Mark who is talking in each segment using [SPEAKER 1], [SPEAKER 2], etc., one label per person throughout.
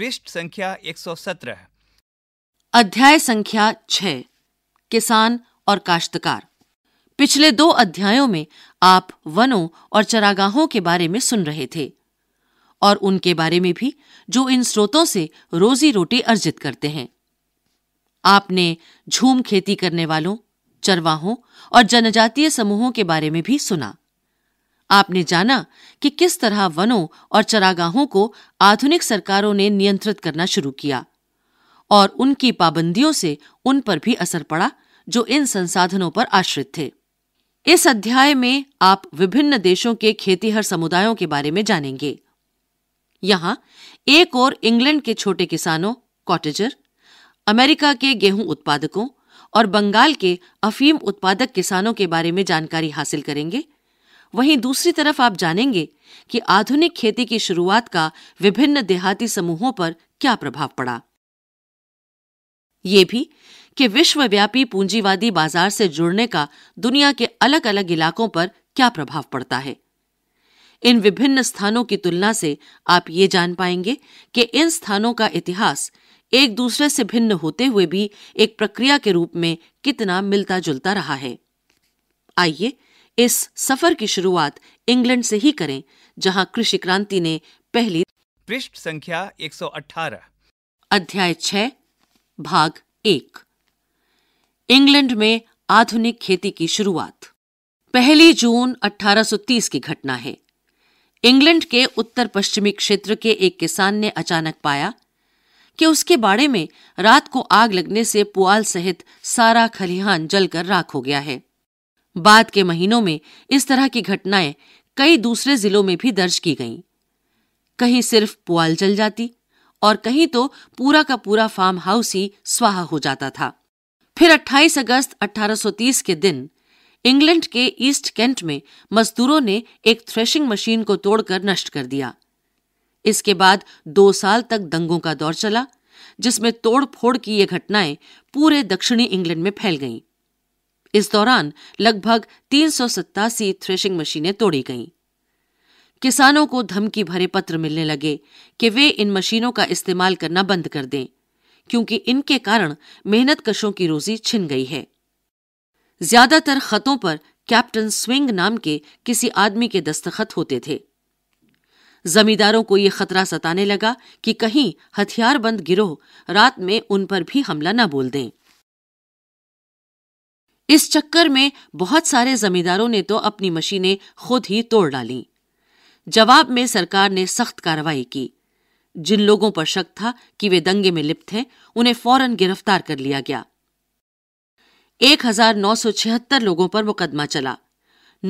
[SPEAKER 1] पृष्ठ संख्या 117
[SPEAKER 2] अध्याय संख्या 6 किसान और काश्तकार पिछले दो अध्यायों में आप वनों और चरागाहों के बारे में सुन रहे थे और उनके बारे में भी जो इन स्रोतों से रोजी रोटी अर्जित करते हैं आपने झूम खेती करने वालों चरवाहों और जनजातीय समूहों के बारे में भी सुना आपने जाना कि किस तरह वनों और चरागाहों को आधुनिक सरकारों ने नियंत्रित करना शुरू किया और उनकी पाबंदियों से उन पर भी असर पड़ा जो इन संसाधनों पर आश्रित थे इस अध्याय में आप विभिन्न देशों के खेतीहर समुदायों के बारे में जानेंगे यहां एक और इंग्लैंड के छोटे किसानों कॉटेजर अमेरिका के गेहूं उत्पादकों और बंगाल के अफीम उत्पादक किसानों के बारे में जानकारी हासिल करेंगे वहीं दूसरी तरफ आप जानेंगे कि आधुनिक खेती की शुरुआत का विभिन्न देहाती समूहों पर क्या प्रभाव पड़ा ये भी कि विश्वव्यापी पूंजीवादी बाजार से जुड़ने का दुनिया के अलग अलग इलाकों पर क्या प्रभाव पड़ता है इन विभिन्न स्थानों की तुलना से आप ये जान पाएंगे कि इन स्थानों का इतिहास एक दूसरे से भिन्न होते हुए भी एक प्रक्रिया के रूप में कितना मिलता जुलता रहा है आइए इस सफर की शुरुआत इंग्लैंड से ही करें जहां कृषि क्रांति ने पहली
[SPEAKER 1] पृष्ठ संख्या 118
[SPEAKER 2] अध्याय 6 भाग 1 इंग्लैंड में आधुनिक खेती की शुरुआत पहली जून 1830 की घटना है इंग्लैंड के उत्तर पश्चिमी क्षेत्र के एक किसान ने अचानक पाया कि उसके बाड़े में रात को आग लगने से पुआल सहित सारा खलिहान जलकर राख हो गया है बाद के महीनों में इस तरह की घटनाएं कई दूसरे जिलों में भी दर्ज की गईं। कहीं सिर्फ पुआल जल जाती और कहीं तो पूरा का पूरा फार्म हाउस ही स्वाहा हो जाता था फिर 28 अगस्त 1830 के दिन इंग्लैंड के ईस्ट कैंट में मजदूरों ने एक थ्रेशिंग मशीन को तोड़कर नष्ट कर दिया इसके बाद दो साल तक दंगों का दौर चला जिसमें तोड़ फोड़ की ये घटनाएं पूरे दक्षिणी इंग्लैंड में फैल गईं। इस दौरान लगभग तीन थ्रेशिंग मशीनें तोड़ी गईं किसानों को धमकी भरे पत्र मिलने लगे कि वे इन मशीनों का इस्तेमाल करना बंद कर दें क्योंकि इनके कारण मेहनत कशों की रोजी छिन गई है ज्यादातर खतों पर कैप्टन स्विंग नाम के किसी आदमी के दस्तखत होते थे जमींदारों को यह खतरा सताने लगा कि कहीं हथियारबंद गिरोह रात में उन पर भी हमला न बोल दें इस चक्कर में बहुत सारे जमींदारों ने तो अपनी मशीनें खुद ही तोड़ डाली जवाब में सरकार ने सख्त कार्रवाई की जिन लोगों पर शक था कि वे दंगे में लिप्त हैं उन्हें फौरन गिरफ्तार कर लिया गया 1976 लोगों पर मुकदमा चला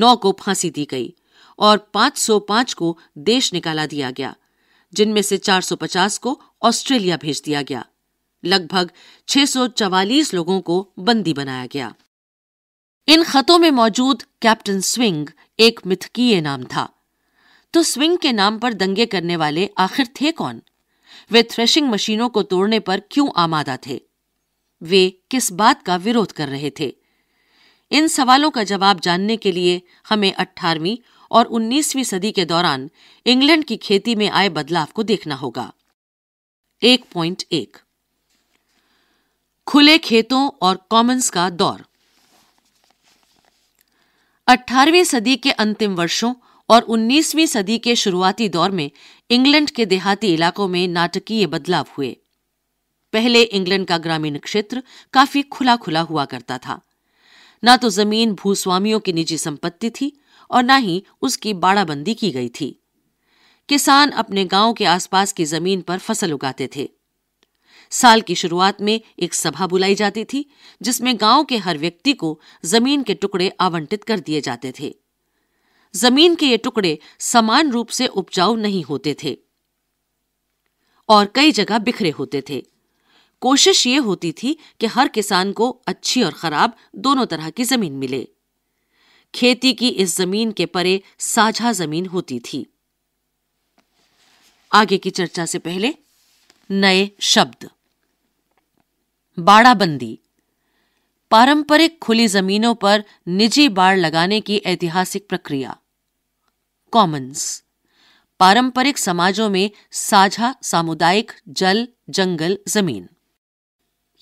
[SPEAKER 2] नौ को फांसी दी गई और 505 को देश निकाला दिया गया जिनमें से 450 को ऑस्ट्रेलिया भेज दिया गया लगभग 644 लोगों को बंदी बनाया गया इन खतों में मौजूद कैप्टन स्विंग एक मिथकीय नाम था तो स्विंग के नाम पर दंगे करने वाले आखिर थे कौन वे थ्रेशिंग मशीनों को तोड़ने पर क्यों आमादा थे वे किस बात का विरोध कर रहे थे इन सवालों का जवाब जानने के लिए हमें 18वीं और 19वीं सदी के दौरान इंग्लैंड की खेती में आए बदलाव को देखना होगा एक पॉइंट एक खुले खेतों और कॉमन्स का दौर 18वीं सदी के अंतिम वर्षों और 19वीं सदी के शुरुआती दौर में इंग्लैंड के देहाती इलाकों में नाटकीय बदलाव हुए पहले इंग्लैंड का ग्रामीण क्षेत्र काफी खुला खुला हुआ करता था ना तो जमीन भूस्वामियों की निजी संपत्ति थी और ना ही उसकी बाड़ाबंदी की गई थी किसान अपने गांव के आसपास की जमीन पर फसल उगाते थे साल की शुरुआत में एक सभा बुलाई जाती थी जिसमें गांव के हर व्यक्ति को जमीन के टुकड़े आवंटित कर दिए जाते थे जमीन के ये टुकड़े समान रूप से उपजाऊ नहीं होते थे और कई जगह बिखरे होते थे कोशिश ये होती थी कि हर किसान को अच्छी और खराब दोनों तरह की जमीन मिले खेती की इस जमीन के परे साझा जमीन होती थी आगे की चर्चा से पहले नए शब्द बाड़ाबंदी पारंपरिक खुली जमीनों पर निजी बाड़ लगाने की ऐतिहासिक प्रक्रिया कॉमन्स पारंपरिक समाजों में साझा सामुदायिक जल जंगल जमीन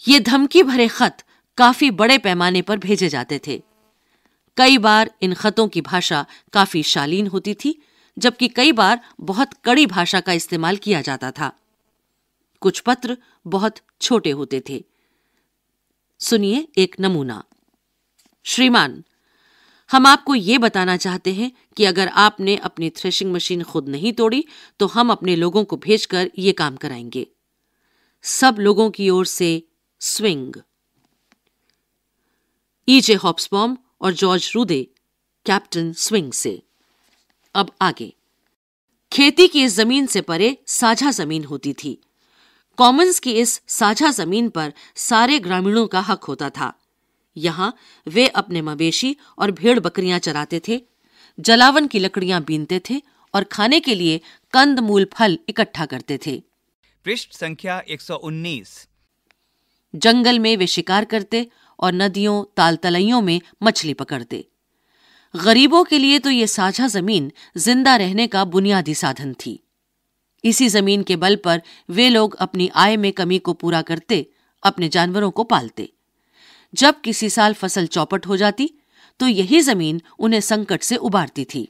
[SPEAKER 2] ये धमकी भरे खत काफी बड़े पैमाने पर भेजे जाते थे कई बार इन खतों की भाषा काफी शालीन होती थी जबकि कई बार बहुत कड़ी भाषा का इस्तेमाल किया जाता था कुछ पत्र बहुत छोटे होते थे सुनिए एक नमूना श्रीमान हम आपको ये बताना चाहते हैं कि अगर आपने अपनी थ्रेशिंग मशीन खुद नहीं तोड़ी तो हम अपने लोगों को भेजकर ये काम कराएंगे सब लोगों की ओर से स्विंग ईजे e हॉप्सबॉम और जॉर्ज रूदे कैप्टन स्विंग से अब आगे खेती की इस जमीन से परे साझा जमीन होती थी कॉमन्स की इस साझा जमीन पर सारे ग्रामीणों का हक होता था यहाँ वे अपने मवेशी और भेड़ बकरियां चराते थे जलावन की लकड़ियां बीनते थे और खाने के लिए कंद मूल फल इकट्ठा करते थे
[SPEAKER 1] पृष्ठ संख्या 119
[SPEAKER 2] जंगल में वे शिकार करते और नदियों तालतलैयों में मछली पकड़ते गरीबों के लिए तो ये साझा जमीन जिंदा रहने का बुनियादी साधन थी इसी जमीन के बल पर वे लोग अपनी आय में कमी को पूरा करते अपने जानवरों को पालते जब किसी साल फसल चौपट हो जाती तो यही जमीन उन्हें संकट से उबारती थी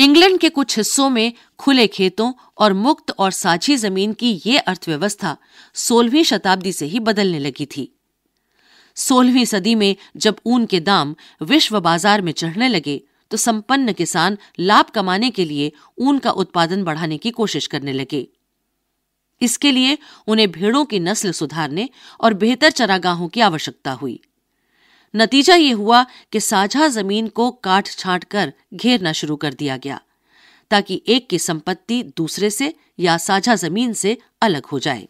[SPEAKER 2] इंग्लैंड के कुछ हिस्सों में खुले खेतों और मुक्त और साझी जमीन की ये अर्थव्यवस्था सोलहवीं शताब्दी से ही बदलने लगी थी सोलहवीं सदी में जब ऊन के दाम विश्व बाजार में चढ़ने लगे तो संपन्न किसान लाभ कमाने के लिए ऊन का उत्पादन बढ़ाने की कोशिश करने लगे इसके लिए उन्हें भेड़ों की नस्ल सुधारने और बेहतर चरागाहों की आवश्यकता हुई नतीजा ये हुआ कि साझा जमीन को काट छाट कर घेरना शुरू कर दिया गया ताकि एक की संपत्ति दूसरे से या साझा जमीन से अलग हो जाए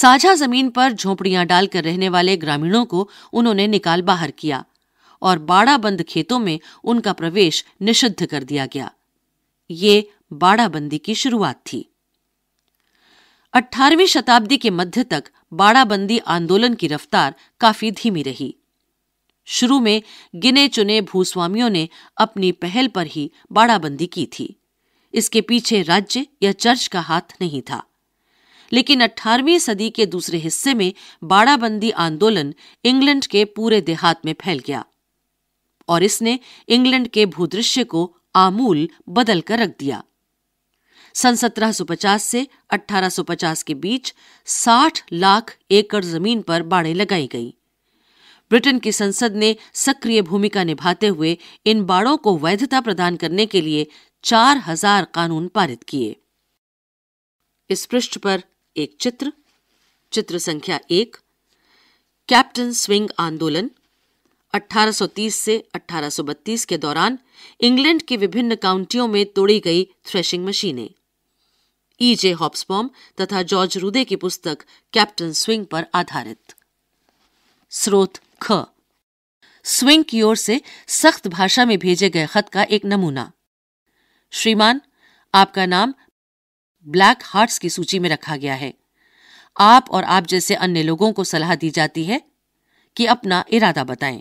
[SPEAKER 2] साझा जमीन पर झोपड़ियां डालकर रहने वाले ग्रामीणों को उन्होंने निकाल बाहर किया और बाड़ाबंद खेतों में उनका प्रवेश निषिद्ध कर दिया गया ये बाड़ाबंदी की शुरुआत थी 18वीं शताब्दी के मध्य तक बाड़ाबंदी आंदोलन की रफ्तार काफी धीमी रही शुरू में गिने चुने भूस्वामियों ने अपनी पहल पर ही बाड़ाबंदी की थी इसके पीछे राज्य या चर्च का हाथ नहीं था लेकिन 18वीं सदी के दूसरे हिस्से में बाड़ाबंदी आंदोलन इंग्लैंड के पूरे देहात में फैल गया और इसने इंग्लैंड के भूदृश्य को आमूल बदल कर रख दिया सन 1750 से 1850 के बीच 60 लाख एकड़ जमीन पर बाड़े लगाई गईं। ब्रिटेन की संसद ने सक्रिय भूमिका निभाते हुए इन बाड़ों को वैधता प्रदान करने के लिए 4000 कानून पारित किए इस पृष्ठ पर एक चित्र चित्र संख्या एक कैप्टन स्विंग आंदोलन 1830 से 1832 के दौरान इंग्लैंड की विभिन्न काउंटियों में तोड़ी गई थ्रेशिंग मशीनें ई जे हॉप्सबॉम तथा जॉर्ज रूदे की पुस्तक कैप्टन स्विंग पर आधारित स्रोत ख स्विंग की ओर से सख्त भाषा में भेजे गए खत का एक नमूना श्रीमान आपका नाम ब्लैक हार्ट्स की सूची में रखा गया है आप और आप जैसे अन्य लोगों को सलाह दी जाती है कि अपना इरादा बताएं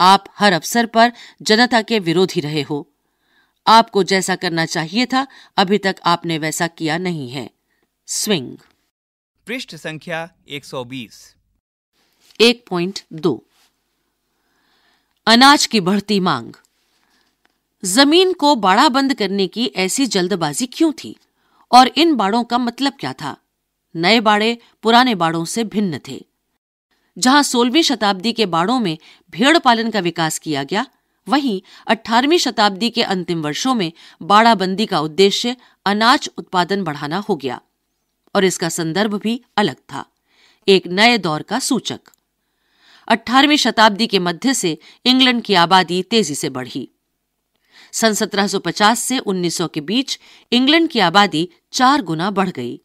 [SPEAKER 2] आप हर अवसर पर जनता के विरोधी रहे हो आपको जैसा करना चाहिए था अभी तक आपने वैसा किया नहीं है स्विंग
[SPEAKER 1] पृष्ठ संख्या 120
[SPEAKER 2] दो अनाज की बढ़ती मांग जमीन को बाड़ा बंद करने की ऐसी जल्दबाजी क्यों थी और इन बाड़ों का मतलब क्या था नए बाड़े पुराने बाड़ों से भिन्न थे जहां सोलहवीं शताब्दी के बाड़ों में भेड़ पालन का विकास किया गया वहीं 18वीं शताब्दी के अंतिम वर्षों में बाड़ाबंदी का उद्देश्य अनाज उत्पादन बढ़ाना हो गया और इसका संदर्भ भी अलग था एक नए दौर का सूचक 18वीं शताब्दी के मध्य से इंग्लैंड की आबादी तेजी से बढ़ी सन 1750 से 1900 के बीच इंग्लैंड की आबादी चार गुना बढ़ गई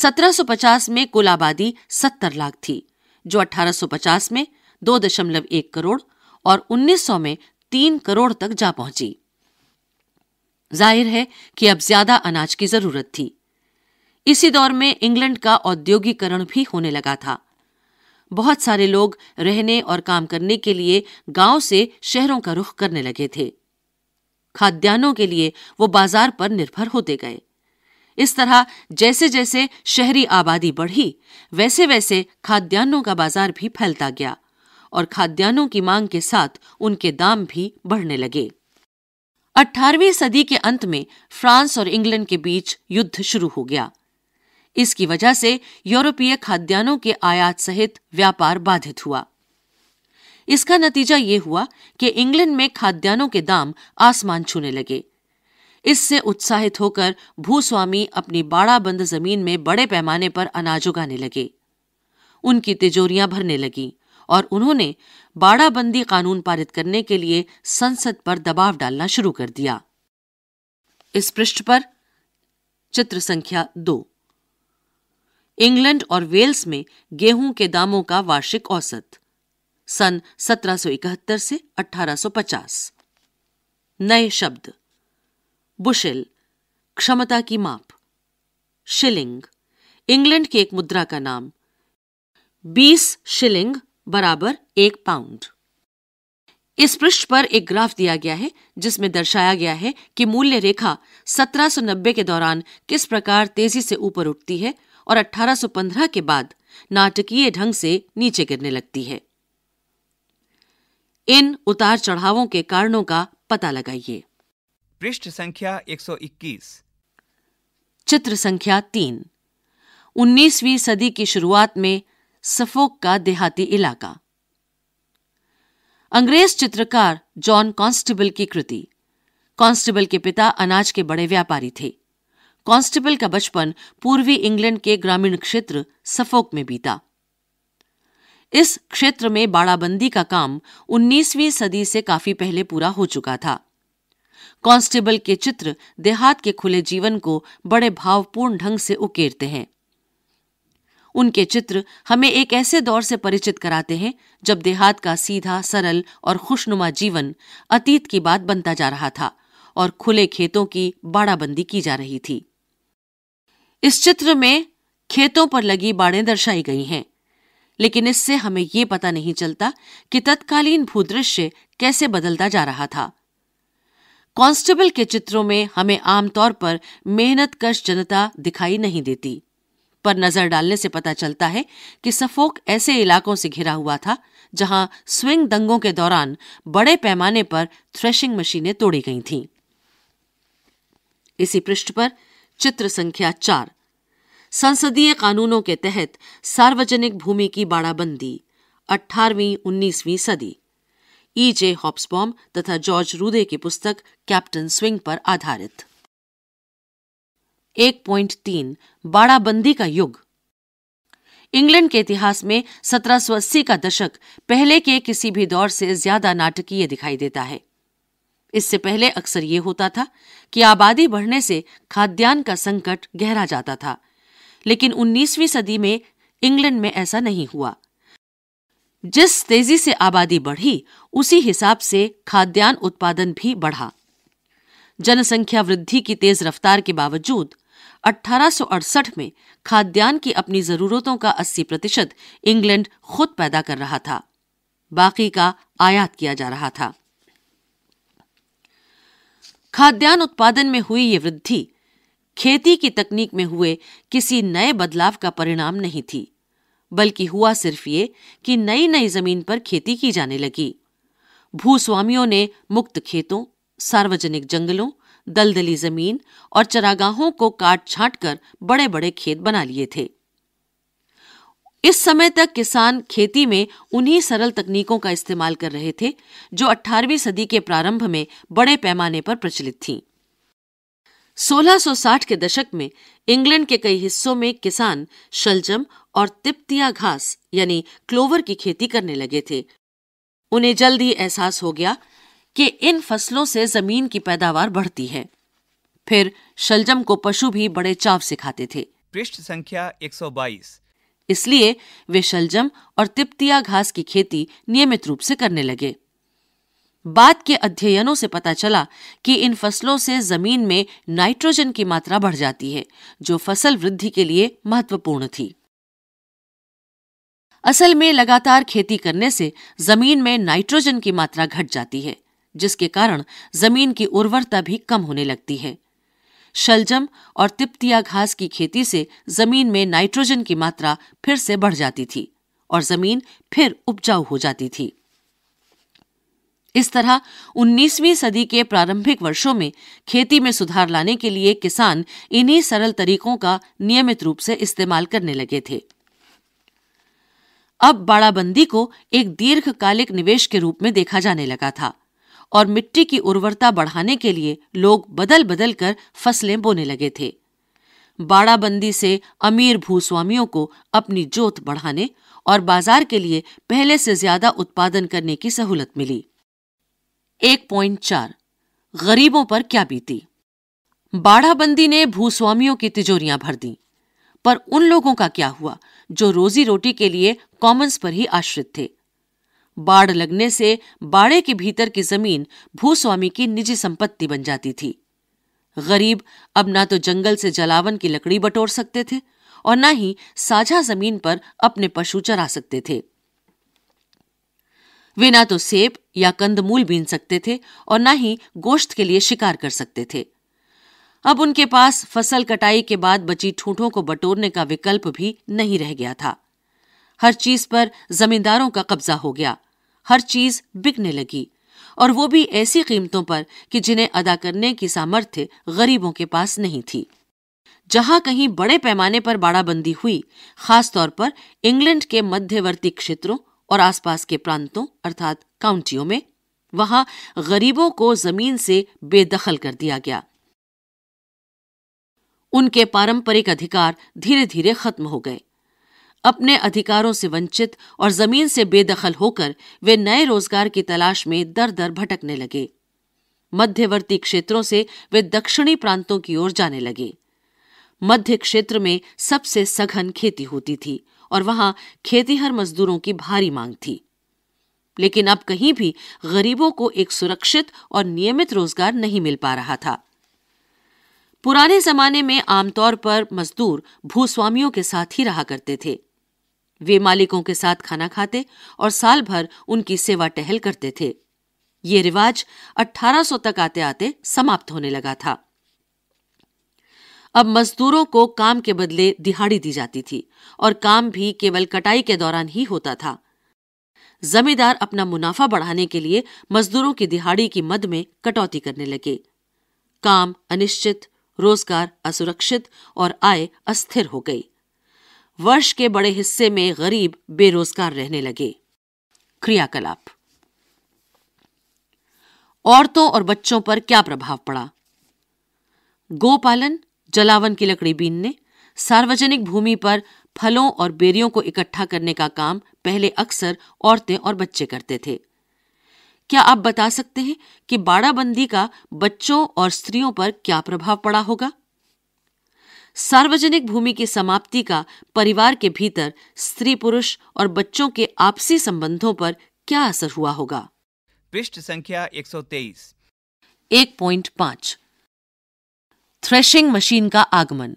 [SPEAKER 2] 1750 में कुल आबादी 70 लाख थी जो 1850 में 2.1 करोड़ और 1900 में 3 करोड़ तक जा पहुंची जाहिर है कि अब ज्यादा अनाज की जरूरत थी इसी दौर में इंग्लैंड का औद्योगिकरण भी होने लगा था बहुत सारे लोग रहने और काम करने के लिए गांव से शहरों का रुख करने लगे थे खाद्यान्नों के लिए वो बाजार पर निर्भर होते गए इस तरह जैसे जैसे शहरी आबादी बढ़ी वैसे वैसे खाद्यान्नों का बाजार भी फैलता गया और खाद्यान्नों की मांग के साथ उनके दाम भी बढ़ने लगे 18वीं सदी के अंत में फ्रांस और इंग्लैंड के बीच युद्ध शुरू हो गया इसकी वजह से यूरोपीय खाद्यान्नों के आयात सहित व्यापार बाधित हुआ इसका नतीजा ये हुआ कि इंग्लैंड में खाद्यान्नों के दाम आसमान छूने लगे इससे उत्साहित होकर भूस्वामी अपनी बाड़ाबंद जमीन में बड़े पैमाने पर अनाज उगाने लगे उनकी तिजोरियां भरने लगी और उन्होंने बाड़ाबंदी कानून पारित करने के लिए संसद पर दबाव डालना शुरू कर दिया इस पृष्ठ पर चित्र संख्या दो इंग्लैंड और वेल्स में गेहूं के दामों का वार्षिक औसत सन 1771 से 1850 नए शब्द बुशिल क्षमता की माप शिलिंग इंग्लैंड की एक मुद्रा का नाम बीस शिलिंग बराबर एक पाउंड इस पृष्ठ पर एक ग्राफ दिया गया है जिसमें दर्शाया गया है कि मूल्य रेखा 1790 के दौरान किस प्रकार तेजी से ऊपर उठती है और 1815 के बाद नाटकीय ढंग से नीचे गिरने लगती है इन उतार चढ़ावों के कारणों का पता लगाइए
[SPEAKER 1] पृष्ठ संख्या 121
[SPEAKER 2] चित्र संख्या तीन उन्नीसवी सदी की शुरुआत में सफोक का देहाती इलाका अंग्रेज चित्रकार जॉन कांस्टेबल की कृति कांस्टेबल के पिता अनाज के बड़े व्यापारी थे कांस्टेबल का बचपन पूर्वी इंग्लैंड के ग्रामीण क्षेत्र सफोक में बीता इस क्षेत्र में बाड़ाबंदी का काम 19वीं सदी से काफी पहले पूरा हो चुका था कांस्टेबल के चित्र देहात के खुले जीवन को बड़े भावपूर्ण ढंग से उकेरते हैं उनके चित्र हमें एक ऐसे दौर से परिचित कराते हैं जब देहात का सीधा सरल और खुशनुमा जीवन अतीत की बात बनता जा रहा था और खुले खेतों की बाड़ाबंदी की जा रही थी इस चित्र में खेतों पर लगी बाड़ें दर्शाई गई हैं लेकिन इससे हमें ये पता नहीं चलता कि तत्कालीन भूदृश्य कैसे बदलता जा रहा था कांस्टेबल के चित्रों में हमें आमतौर पर मेहनत कश जनता दिखाई नहीं देती पर नजर डालने से पता चलता है कि सफोक ऐसे इलाकों से घिरा हुआ था जहां स्विंग दंगों के दौरान बड़े पैमाने पर थ्रेशिंग मशीनें तोड़ी गई थीं इसी पृष्ठ पर चित्र संख्या चार संसदीय कानूनों के तहत सार्वजनिक भूमि की बाड़ाबंदी 18वीं उन्नीसवीं सदी ई जे हॉप्सबॉम तथा जॉर्ज रूदे की पुस्तक कैप्टन स्विंग पर आधारित एक पॉइंट तीन बाड़ाबंदी का युग इंग्लैंड के इतिहास में 1780 का दशक पहले के किसी भी दौर से ज्यादा नाटकीय दिखाई देता है इससे पहले अक्सर ये होता था कि आबादी बढ़ने से खाद्यान्न का संकट गहरा जाता था लेकिन 19वीं सदी में इंग्लैंड में ऐसा नहीं हुआ जिस तेजी से आबादी बढ़ी उसी हिसाब से खाद्यान्न उत्पादन भी बढ़ा जनसंख्या वृद्धि की तेज रफ्तार के बावजूद 1868 में खाद्यान्न की अपनी जरूरतों का 80 प्रतिशत इंग्लैंड खुद पैदा कर रहा था बाकी का आयात किया जा रहा था खाद्यान्न उत्पादन में हुई ये वृद्धि खेती की तकनीक में हुए किसी नए बदलाव का परिणाम नहीं थी बल्कि हुआ सिर्फ ये कि नई नई जमीन पर खेती की जाने लगी भूस्वामियों ने मुक्त खेतों सार्वजनिक जंगलों दलदली जमीन और चरागाहों को काट छांट कर बड़े बड़े खेत बना लिए थे इस समय तक किसान खेती में उन्हीं सरल तकनीकों का इस्तेमाल कर रहे थे जो 18वीं सदी के प्रारंभ में बड़े पैमाने पर प्रचलित थीं। 1660 के दशक में इंग्लैंड के कई हिस्सों में किसान शलजम और तिप्तिया घास यानी क्लोवर की खेती करने लगे थे उन्हें जल्द ही एहसास हो गया कि इन फसलों से जमीन की पैदावार बढ़ती है फिर शलजम को पशु भी बड़े चाव से खाते थे
[SPEAKER 1] पृष्ठ संख्या 122
[SPEAKER 2] इसलिए वे शलजम और तिप्तिया घास की खेती नियमित रूप से करने लगे बाद के अध्ययनों से पता चला कि इन फसलों से जमीन में नाइट्रोजन की मात्रा बढ़ जाती है जो फसल वृद्धि के लिए महत्वपूर्ण थी असल में लगातार खेती करने से जमीन में नाइट्रोजन की मात्रा घट जाती है जिसके कारण जमीन की उर्वरता भी कम होने लगती है शलजम और तिप्तिया घास की खेती से जमीन में नाइट्रोजन की मात्रा फिर से बढ़ जाती थी और जमीन फिर उपजाऊ हो जाती थी इस तरह 19वीं सदी के प्रारंभिक वर्षों में खेती में सुधार लाने के लिए किसान इन्हीं सरल तरीकों का नियमित रूप से इस्तेमाल करने लगे थे अब बाड़ाबंदी को एक दीर्घकालिक निवेश के रूप में देखा जाने लगा था और मिट्टी की उर्वरता बढ़ाने के लिए लोग बदल बदल कर फसलें बोने लगे थे बाड़ाबंदी से अमीर भूस्वामियों को अपनी जोत बढ़ाने और बाजार के लिए पहले से ज्यादा उत्पादन करने की सहूलत मिली एक पॉइंट चार गरीबों पर क्या बीती बाढ़ाबंदी ने भूस्वामियों की तिजोरियां भर दी पर उन लोगों का क्या हुआ जो रोजी रोटी के लिए कॉमन्स पर ही आश्रित थे बाढ़ लगने से बाड़े के भीतर की जमीन भूस्वामी की निजी संपत्ति बन जाती थी गरीब अब ना तो जंगल से जलावन की लकड़ी बटोर सकते थे और ना ही साझा जमीन पर अपने पशु चरा सकते थे वे ना तो सेब या कंदमूल बीन सकते थे और ना ही गोश्त के लिए शिकार कर सकते थे अब उनके पास फसल कटाई के बाद बची ठूंठों को बटोरने का विकल्प भी नहीं रह गया था हर चीज पर जमींदारों का कब्जा हो गया हर चीज बिकने लगी और वो भी ऐसी कीमतों पर कि जिन्हें अदा करने की सामर्थ्य गरीबों के पास नहीं थी जहां कहीं बड़े पैमाने पर बाड़ाबंदी हुई खासतौर पर इंग्लैंड के मध्यवर्ती क्षेत्रों और आसपास के प्रांतों अर्थात काउंटियों में वहां गरीबों को जमीन से बेदखल कर दिया गया उनके पारंपरिक अधिकार धीरे धीरे खत्म हो गए अपने अधिकारों से वंचित और जमीन से बेदखल होकर वे नए रोजगार की तलाश में दर दर भटकने लगे मध्यवर्ती क्षेत्रों से वे दक्षिणी प्रांतों की ओर जाने लगे मध्य क्षेत्र में सबसे सघन खेती होती थी और वहां खेतीहर मजदूरों की भारी मांग थी लेकिन अब कहीं भी गरीबों को एक सुरक्षित और नियमित रोजगार नहीं मिल पा रहा था पुराने जमाने में आमतौर पर मजदूर भूस्वामियों के साथ ही रहा करते थे वे मालिकों के साथ खाना खाते और साल भर उनकी सेवा टहल करते थे ये रिवाज 1800 तक आते आते समाप्त होने लगा था अब मजदूरों को काम के बदले दिहाड़ी दी जाती थी और काम भी केवल कटाई के दौरान ही होता था जमींदार अपना मुनाफा बढ़ाने के लिए मजदूरों की दिहाड़ी की मद में कटौती करने लगे काम अनिश्चित रोजगार असुरक्षित और आय अस्थिर हो गई वर्ष के बड़े हिस्से में गरीब बेरोजगार रहने लगे क्रियाकलाप औरतों और बच्चों पर क्या प्रभाव पड़ा गोपालन जलावन की लकड़ी बीनने सार्वजनिक भूमि पर फलों और बेरियों को इकट्ठा करने का काम पहले अक्सर औरतें और बच्चे करते थे क्या आप बता सकते हैं कि बाड़ाबंदी का बच्चों और स्त्रियों पर क्या प्रभाव पड़ा होगा सार्वजनिक भूमि की समाप्ति का परिवार के भीतर स्त्री पुरुष और बच्चों के आपसी संबंधों पर क्या असर हुआ होगा
[SPEAKER 1] पृष्ठ संख्या 123
[SPEAKER 2] 1.5 थ्रेशिंग मशीन का आगमन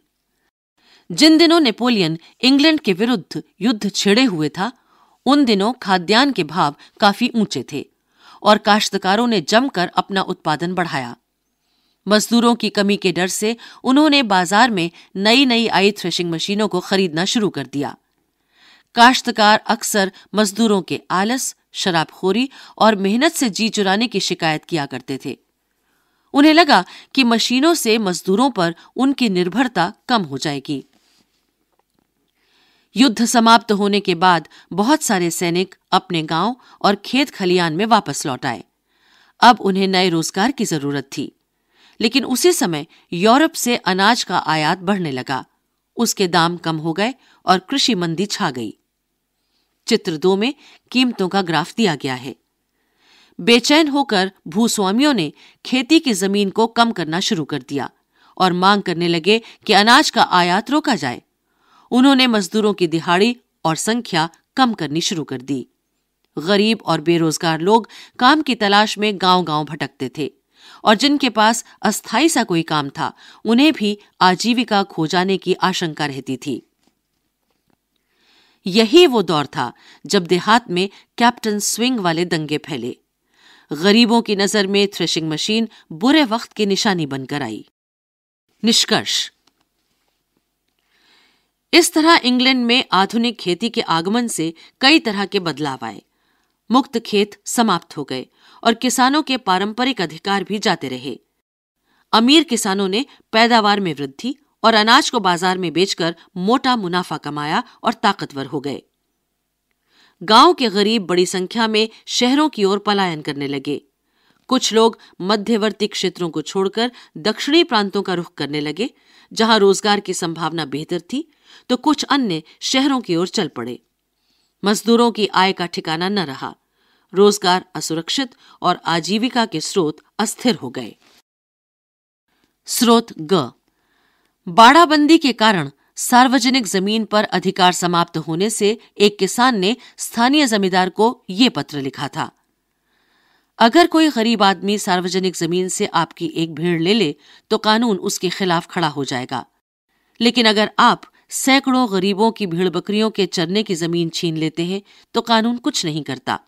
[SPEAKER 2] जिन दिनों नेपोलियन इंग्लैंड के विरुद्ध युद्ध छिड़े हुए था उन दिनों खाद्यान्न के भाव काफी ऊंचे थे और काश्तकारों ने जमकर अपना उत्पादन बढ़ाया मजदूरों की कमी के डर से उन्होंने बाजार में नई नई आई थ्रेशिंग मशीनों को खरीदना शुरू कर दिया काश्तकार अक्सर मजदूरों के आलस शराबखोरी और मेहनत से जी चुराने की शिकायत किया करते थे उन्हें लगा कि मशीनों से मजदूरों पर उनकी निर्भरता कम हो जाएगी युद्ध समाप्त होने के बाद बहुत सारे सैनिक अपने गांव और खेत खलियान में वापस लौट आए अब उन्हें नए रोजगार की जरूरत थी लेकिन उसी समय यूरोप से अनाज का आयात बढ़ने लगा उसके दाम कम हो गए और कृषि मंदी छा गई चित्र दो में कीमतों का ग्राफ दिया गया है बेचैन होकर भूस्वामियों ने खेती की जमीन को कम करना शुरू कर दिया और मांग करने लगे कि अनाज का आयात रोका जाए उन्होंने मजदूरों की दिहाड़ी और संख्या कम करनी शुरू कर दी गरीब और बेरोजगार लोग काम की तलाश में गांव-गांव भटकते थे और जिनके पास अस्थाई सा कोई काम था उन्हें भी आजीविका खो जाने की आशंका रहती थी यही वो दौर था जब देहात में कैप्टन स्विंग वाले दंगे फैले गरीबों की नजर में थ्रेशिंग मशीन बुरे वक्त की निशानी बनकर आई निष्कर्ष इस तरह इंग्लैंड में आधुनिक खेती के आगमन से कई तरह के बदलाव आए मुक्त खेत समाप्त हो गए और किसानों के पारंपरिक अधिकार भी जाते रहे अमीर किसानों ने पैदावार में वृद्धि और अनाज को बाजार में बेचकर मोटा मुनाफा कमाया और ताकतवर हो गए गांव के गरीब बड़ी संख्या में शहरों की ओर पलायन करने लगे कुछ लोग मध्यवर्ती क्षेत्रों को छोड़कर दक्षिणी प्रांतों का रुख करने लगे जहां रोजगार की संभावना बेहतर थी तो कुछ अन्य शहरों की ओर चल पड़े मजदूरों की आय का ठिकाना न रहा रोजगार असुरक्षित और आजीविका के स्रोत अस्थिर हो गए स्रोत ग बाड़ाबंदी के कारण सार्वजनिक जमीन पर अधिकार समाप्त होने से एक किसान ने स्थानीय जमींदार को ये पत्र लिखा था अगर कोई गरीब आदमी सार्वजनिक जमीन से आपकी एक भेड़ ले ले तो कानून उसके खिलाफ खड़ा हो जाएगा लेकिन अगर आप सैकड़ों गरीबों की भीड़ बकरियों के चरने की जमीन छीन लेते हैं तो कानून कुछ नहीं करता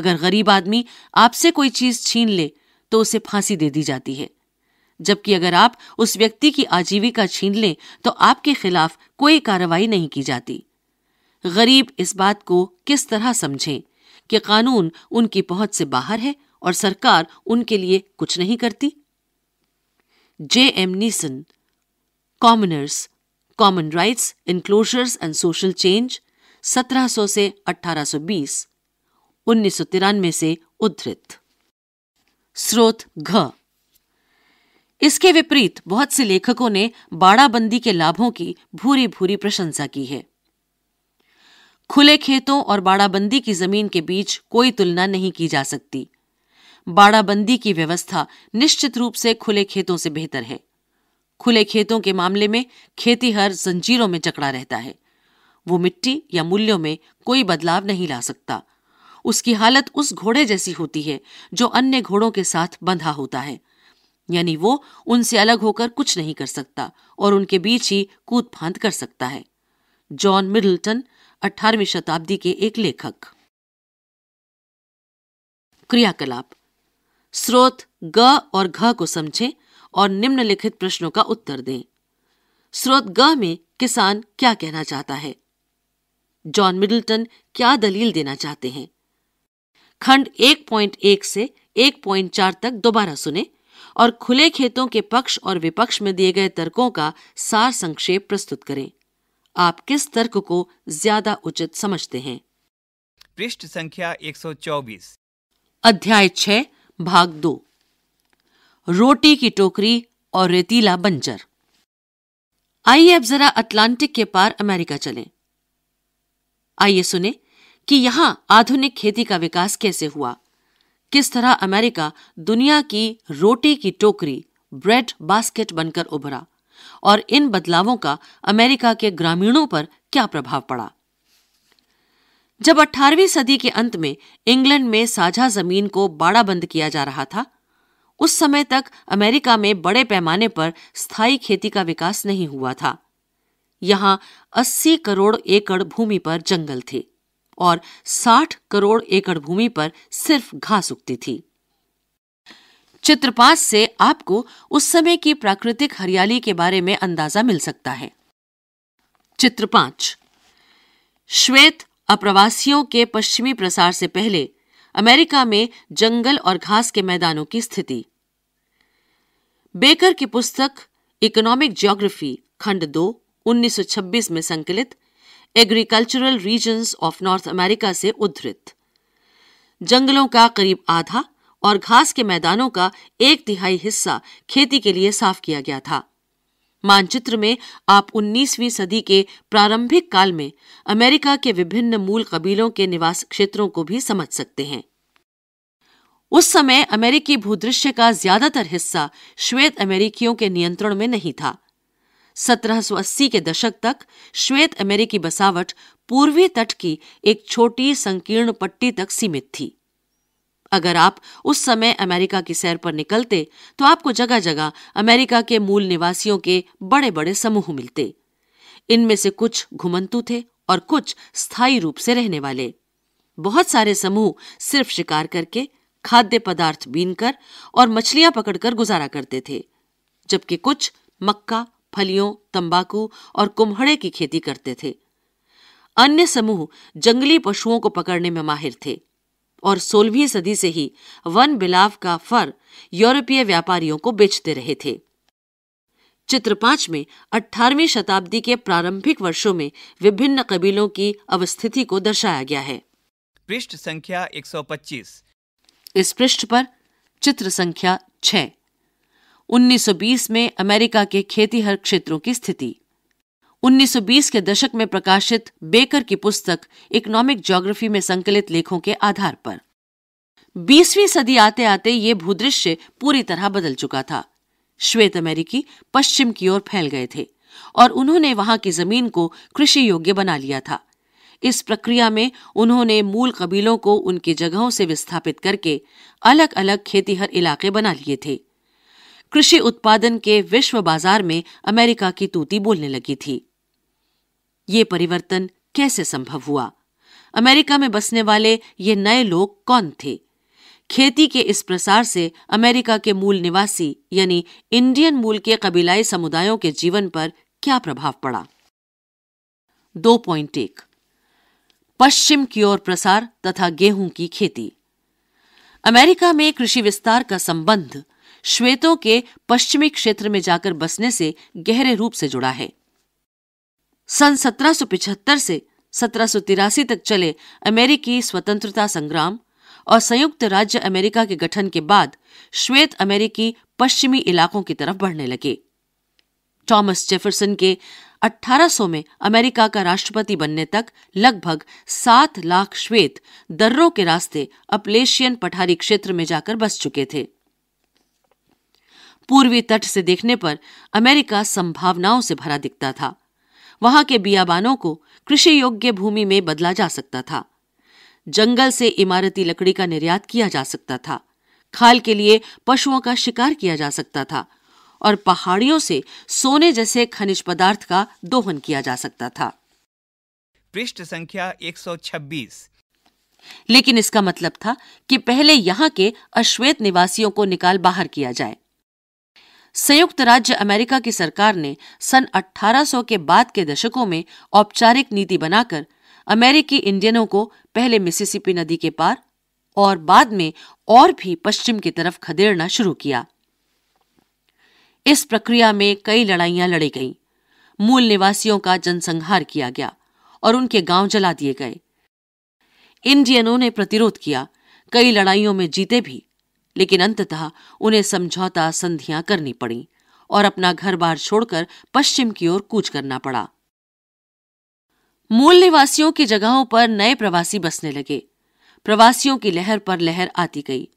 [SPEAKER 2] अगर गरीब आदमी आपसे कोई चीज छीन ले तो उसे फांसी दे दी जाती है जबकि अगर आप उस व्यक्ति की आजीविका छीन लें तो आपके खिलाफ कोई कार्रवाई नहीं की जाती गरीब इस बात को किस तरह समझें कि कानून उनकी पहुंच से बाहर है और सरकार उनके लिए कुछ नहीं करती J M Neeson commoners common rights enclosures and social change 1700 से 1820 उन्नीस से उद्धृत स्रोत घ इसके विपरीत बहुत से लेखकों ने बाड़ाबंदी के लाभों की भूरी भूरी प्रशंसा की है खुले खेतों और बाड़ाबंदी की जमीन के बीच कोई तुलना नहीं की जा सकती बाड़ाबंदी की व्यवस्था निश्चित रूप से खुले खेतों से बेहतर है खुले खेतों के मामले में खेती हर जंजीरों में जकड़ा रहता है वो मिट्टी या मूल्यों में कोई बदलाव नहीं ला सकता उसकी हालत उस घोड़े जैसी होती है जो अन्य घोड़ों के साथ बंधा होता है यानी वो उनसे अलग होकर कुछ नहीं कर सकता और उनके बीच ही कूद फांद कर सकता है जॉन मिडल्टन अठारहवीं शताब्दी के एक लेखक क्रियाकलाप स्रोत ग और घ को समझें और निम्नलिखित प्रश्नों का उत्तर दें स्रोत ग में किसान क्या कहना चाहता है जॉन मिडल्टन क्या दलील देना चाहते हैं खंड 1.1 से 1.4 तक दोबारा सुने और खुले खेतों के पक्ष और विपक्ष में दिए गए तर्कों का सार संक्षेप प्रस्तुत करें आप किस तर्क को ज्यादा उचित समझते हैं
[SPEAKER 1] पृष्ठ संख्या 124
[SPEAKER 2] अध्याय 6 भाग दो रोटी की टोकरी और रेतीला बंजर आइए अब जरा अटलांटिक के पार अमेरिका चलें। आइए सुने कि यहां आधुनिक खेती का विकास कैसे हुआ किस तरह अमेरिका दुनिया की रोटी की टोकरी ब्रेड बास्केट बनकर उभरा और इन बदलावों का अमेरिका के ग्रामीणों पर क्या प्रभाव पड़ा जब 18वीं सदी के अंत में इंग्लैंड में साझा जमीन को बाड़ा बंद किया जा रहा था उस समय तक अमेरिका में बड़े पैमाने पर स्थायी खेती का विकास नहीं हुआ था यहां 80 करोड़ एकड़ भूमि पर जंगल थे और 60 करोड़ एकड़ भूमि पर सिर्फ घास उगती थी चित्रपास से आपको उस समय की प्राकृतिक हरियाली के बारे में अंदाजा मिल सकता है चित्र पांच श्वेत अप्रवासियों के पश्चिमी प्रसार से पहले अमेरिका में जंगल और घास के मैदानों की स्थिति बेकर की पुस्तक इकोनॉमिक ज्योग्राफी खंड दो 1926 में संकलित agricultural regions of North America से उद्धृत जंगलों का करीब आधा और घास के मैदानों का एक तिहाई हिस्सा खेती के लिए साफ किया गया था मानचित्र में आप 19वीं सदी के प्रारंभिक काल में अमेरिका के विभिन्न मूल कबीलों के निवास क्षेत्रों को भी समझ सकते हैं उस समय अमेरिकी भूदृश्य का ज्यादातर हिस्सा श्वेत अमेरिकियों के नियंत्रण में नहीं था 1780 के दशक तक श्वेत अमेरिकी बसावट पूर्वी तट की एक छोटी संकीर्ण पट्टी तक सीमित थी अगर आप उस समय अमेरिका की सैर पर निकलते तो आपको जगह जगह अमेरिका के मूल निवासियों के बड़े बड़े समूह मिलते इनमें से कुछ घुमंतु थे और कुछ स्थायी रूप से रहने वाले बहुत सारे समूह सिर्फ शिकार करके खाद्य पदार्थ बीनकर और मछलियां पकड़कर गुजारा करते थे जबकि कुछ मक्का फलियों तंबाकू और कुम्हड़े की खेती करते थे अन्य समूह जंगली पशुओं को पकड़ने में माहिर थे और सोलहवीं सदी से ही वन बिलाव का फर यूरोपीय व्यापारियों को बेचते रहे थे चित्र पांच में अठारवी शताब्दी के प्रारंभिक वर्षों में विभिन्न कबीलों की अवस्थिति को दर्शाया गया है
[SPEAKER 1] पृष्ठ संख्या 125
[SPEAKER 2] इस पृष्ठ पर चित्र संख्या 6 1920 में अमेरिका के खेतीहर क्षेत्रों की स्थिति 1920 के दशक में प्रकाशित बेकर की पुस्तक इकोनॉमिक ज्योग्राफी में संकलित लेखों के आधार पर 20वीं सदी आते आते ये भूदृश्य पूरी तरह बदल चुका था श्वेत अमेरिकी पश्चिम की ओर फैल गए थे और उन्होंने वहां की जमीन को कृषि योग्य बना लिया था इस प्रक्रिया में उन्होंने मूल कबीलों को उनकी जगहों से विस्थापित करके अलग अलग खेतीहर इलाके बना लिए थे कृषि उत्पादन के विश्व बाजार में अमेरिका की तूती बोलने लगी थी ये परिवर्तन कैसे संभव हुआ अमेरिका में बसने वाले ये नए लोग कौन थे खेती के इस प्रसार से अमेरिका के मूल निवासी यानी इंडियन मूल के कबीलाई समुदायों के जीवन पर क्या प्रभाव पड़ा दो पॉइंट एक पश्चिम की ओर प्रसार तथा गेहूं की खेती अमेरिका में कृषि विस्तार का संबंध श्वेतों के पश्चिमी क्षेत्र में जाकर बसने से गहरे रूप से जुड़ा है सन 1775 से सत्रह तक चले अमेरिकी स्वतंत्रता संग्राम और संयुक्त राज्य अमेरिका के गठन के बाद श्वेत अमेरिकी पश्चिमी इलाकों की तरफ बढ़ने लगे थॉमस जेफरसन के 1800 में अमेरिका का राष्ट्रपति बनने तक लगभग सात लाख श्वेत दर्रों के रास्ते अपलेशियन पठारी क्षेत्र में जाकर बस चुके थे पूर्वी तट से देखने पर अमेरिका संभावनाओं से भरा दिखता था वहां के बियाबानों को कृषि योग्य भूमि में बदला जा सकता था जंगल से इमारती लकड़ी का निर्यात किया जा सकता था खाल के लिए पशुओं का शिकार किया जा सकता था और पहाड़ियों से सोने जैसे खनिज पदार्थ का दोहन किया जा सकता था
[SPEAKER 1] पृष्ठ संख्या 126
[SPEAKER 2] लेकिन इसका मतलब था कि पहले यहाँ के अश्वेत निवासियों को निकाल बाहर किया जाए संयुक्त राज्य अमेरिका की सरकार ने सन 1800 के बाद के दशकों में औपचारिक नीति बनाकर अमेरिकी इंडियनों को पहले मिसिसिपी नदी के पार और बाद में और भी पश्चिम की तरफ खदेड़ना शुरू किया इस प्रक्रिया में कई लड़ाइयां लड़ी गईं मूल निवासियों का जनसंहार किया गया और उनके गांव जला दिए गए इंडियनों ने प्रतिरोध किया कई लड़ाइयों में जीते भी लेकिन अंततः उन्हें समझौता संधियां करनी पड़ी और अपना घर बार छोड़कर पश्चिम की ओर कूच करना पड़ा मूल निवासियों की जगहों पर नए प्रवासी बसने लगे प्रवासियों की लहर पर लहर आती गई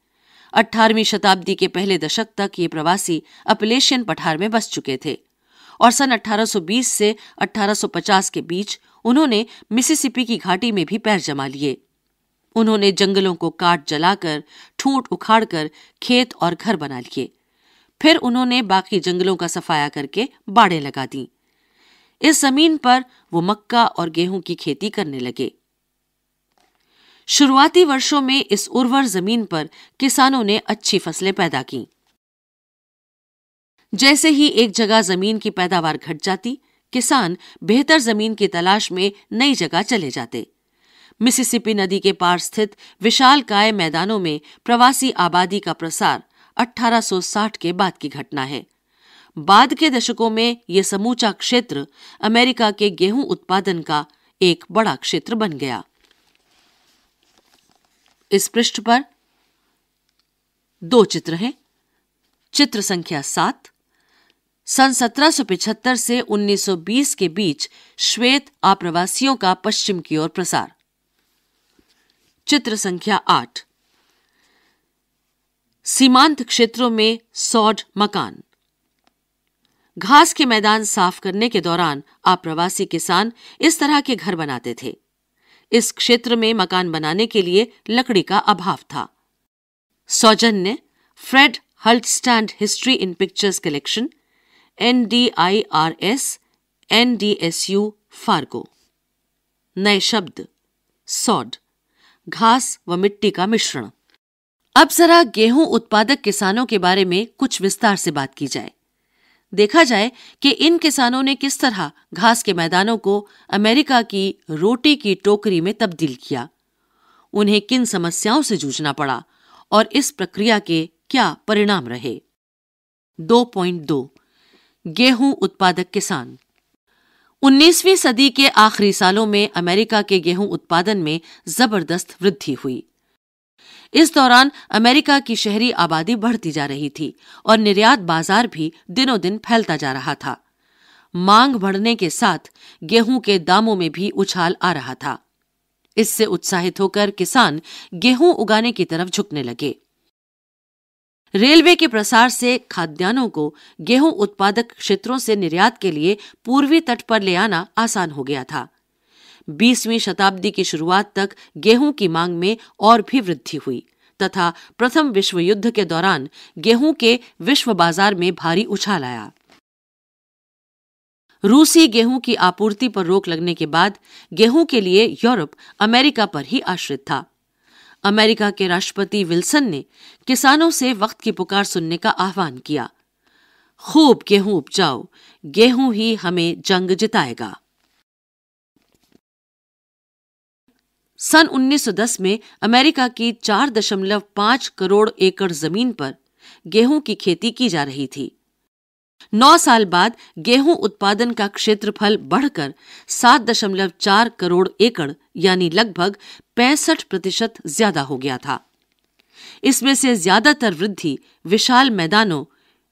[SPEAKER 2] अठारहवीं शताब्दी के पहले दशक तक ये प्रवासी अपलेशियन पठार में बस चुके थे और सन 1820 से 1850 के बीच उन्होंने मिसिसिपी की घाटी में भी पैर जमा लिए उन्होंने जंगलों को काट जलाकर ठूंठ उखाड़कर खेत और घर बना लिए फिर उन्होंने बाकी जंगलों का सफाया करके बाड़े लगा दी इस जमीन पर वो मक्का और गेहूं की खेती करने लगे शुरुआती वर्षों में इस उर्वर जमीन पर किसानों ने अच्छी फसलें पैदा की जैसे ही एक जगह जमीन की पैदावार घट जाती किसान बेहतर जमीन की तलाश में नई जगह चले जाते मिसिसिपी नदी के पार स्थित विशाल काय मैदानों में प्रवासी आबादी का प्रसार 1860 के बाद की घटना है बाद के दशकों में ये समूचा क्षेत्र अमेरिका के गेहूं उत्पादन का एक बड़ा क्षेत्र बन गया इस पृष्ठ पर दो चित्र हैं चित्र संख्या सात सन 1775 से 1920 के बीच श्वेत आप्रवासियों का पश्चिम की ओर प्रसार चित्र संख्या आठ सीमांत क्षेत्रों में सौड मकान घास के मैदान साफ करने के दौरान आप्रवासी किसान इस तरह के घर बनाते थे इस क्षेत्र में मकान बनाने के लिए लकड़ी का अभाव था सौजन्य Fred Hultstrand history in pictures collection N D I R S N D S U Fargo नए शब्द सॉड घास व मिट्टी का मिश्रण अब जरा गेहूं उत्पादक किसानों के बारे में कुछ विस्तार से बात की जाए देखा जाए कि इन किसानों ने किस तरह घास के मैदानों को अमेरिका की रोटी की टोकरी में तब्दील किया उन्हें किन समस्याओं से जूझना पड़ा और इस प्रक्रिया के क्या परिणाम रहे 2.2 गेहूं उत्पादक किसान 19वीं सदी के आखिरी सालों में अमेरिका के गेहूं उत्पादन में जबरदस्त वृद्धि हुई इस दौरान अमेरिका की शहरी आबादी बढ़ती जा रही थी और निर्यात बाजार भी दिनों दिन फैलता जा रहा था मांग बढ़ने के साथ गेहूं के दामों में भी उछाल आ रहा था इससे उत्साहित होकर किसान गेहूं उगाने की तरफ झुकने लगे रेलवे के प्रसार से खाद्यान्नों को गेहूं उत्पादक क्षेत्रों से निर्यात के लिए पूर्वी तट पर ले आना आसान हो गया था 20वीं शताब्दी की शुरुआत तक गेहूं की मांग में और भी वृद्धि हुई तथा प्रथम विश्व युद्ध के दौरान गेहूं के विश्व बाजार में भारी उछाल आया रूसी गेहूं की आपूर्ति पर रोक लगने के बाद गेहूं के लिए यूरोप अमेरिका पर ही आश्रित था अमेरिका के राष्ट्रपति विल्सन ने किसानों से वक्त की पुकार सुनने का आह्वान किया खूब गेहूं उपजाओ गेहूं ही हमें जंग जिताएगा सन 1910 में अमेरिका की 4.5 करोड़ एकड़ जमीन पर गेहूं की खेती की जा रही थी नौ साल बाद गेहूं उत्पादन का क्षेत्रफल बढ़कर 7.4 करोड़ एकड़ यानी लगभग पैंसठ प्रतिशत ज्यादा हो गया था इसमें से ज्यादातर वृद्धि विशाल मैदानों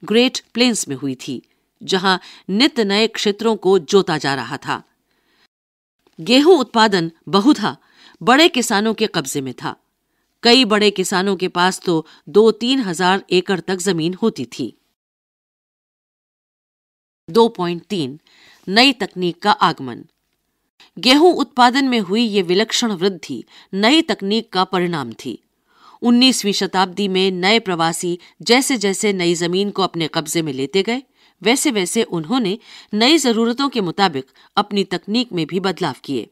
[SPEAKER 2] ग्रेट प्लेन्स में हुई थी जहां नित नए क्षेत्रों को जोता जा रहा था गेहूं उत्पादन बहुधा बड़े किसानों के कब्जे में था कई बड़े किसानों के पास तो दो तीन हजार एकड़ तक जमीन होती थी 2.3 नई तकनीक का आगमन गेहूं उत्पादन में हुई ये विलक्षण वृद्धि नई तकनीक का परिणाम थी 19वीं शताब्दी में नए प्रवासी जैसे जैसे नई जमीन को अपने कब्जे में लेते गए वैसे वैसे उन्होंने नई जरूरतों के मुताबिक अपनी तकनीक में भी बदलाव किए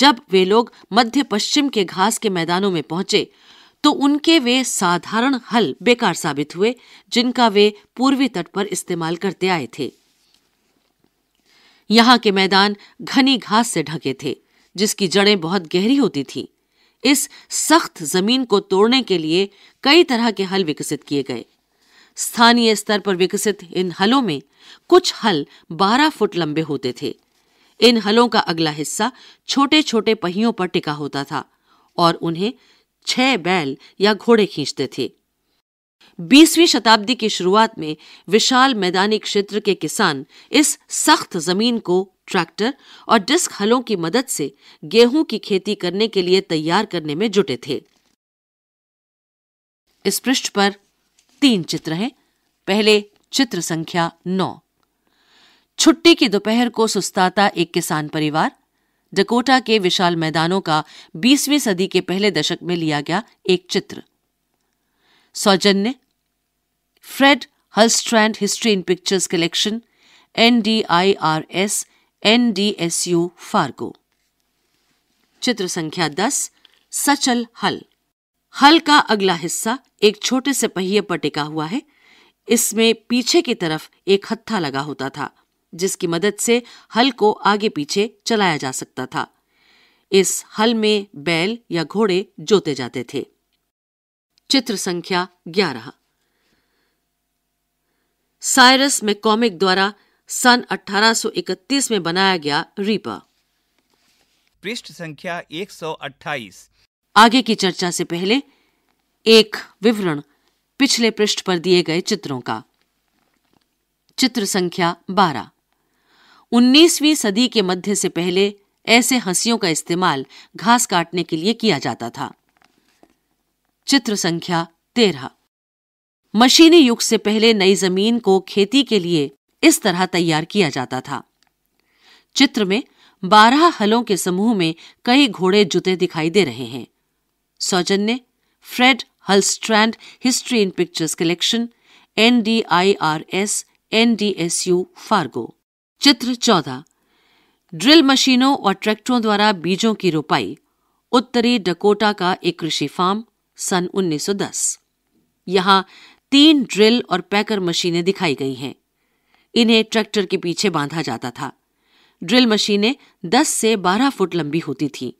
[SPEAKER 2] जब वे लोग मध्य पश्चिम के घास के मैदानों में पहुंचे तो उनके वे साधारण हल बेकार साबित हुए जिनका वे पूर्वी तट पर इस्तेमाल करते आए थे यहां के मैदान घनी घास से ढके थे जिसकी जड़ें बहुत गहरी होती थी इस सख्त जमीन को तोड़ने के लिए कई तरह के हल विकसित किए गए स्थानीय स्तर पर विकसित इन हलों में कुछ हल 12 फुट लंबे होते थे इन हलों का अगला हिस्सा छोटे छोटे पहियों पर टिका होता था और उन्हें छह बैल या घोड़े खींचते थे बीसवीं शताब्दी की शुरुआत में विशाल मैदानी क्षेत्र के किसान इस सख्त जमीन को ट्रैक्टर और डिस्क हलों की मदद से गेहूं की खेती करने के लिए तैयार करने में जुटे थे इस पृष्ठ पर तीन चित्र हैं पहले चित्र संख्या नौ छुट्टी की दोपहर को सुस्ताता एक किसान परिवार डकोटा के विशाल मैदानों का 20वीं सदी के पहले दशक में लिया गया एक चित्र सौजन्य Fred Hultstrand history in pictures collection N D I R S N D S U Fargo चित्र संख्या दस सचल हल हल का अगला हिस्सा एक छोटे से पहिए पर टिका हुआ है इसमें पीछे की तरफ एक हत्था लगा होता था जिसकी मदद से हल को आगे पीछे चलाया जा सकता था इस हल में बैल या घोड़े जोते जाते थे चित्र संख्या ग्यारह साइरस मैकॉमिक द्वारा सन 1831 में बनाया गया रीपा
[SPEAKER 1] पृष्ठ संख्या 128
[SPEAKER 2] आगे की चर्चा से पहले एक विवरण पिछले पृष्ठ पर दिए गए चित्रों का चित्र संख्या बारह 19वीं सदी के मध्य से पहले ऐसे हंसियों का इस्तेमाल घास काटने के लिए किया जाता था चित्र संख्या तेरह मशीनी युग से पहले नई जमीन को खेती के लिए इस तरह तैयार किया जाता था चित्र में बारह हलों के समूह में कई घोड़े जुते दिखाई दे रहे हैं सौजन्य Fred Hultstrand history in pictures collection N D I R S N D S U Fargo चित्र चौदह ड्रिल मशीनों और ट्रैक्टरों द्वारा बीजों की रोपाई उत्तरी डकोटा का एक कृषि फार्म सन 1910। यहां तीन ड्रिल और पैकर मशीनें दिखाई गई हैं इन्हें ट्रैक्टर के पीछे बांधा जाता था ड्रिल मशीनें 10 से 12 फुट लंबी होती थीं।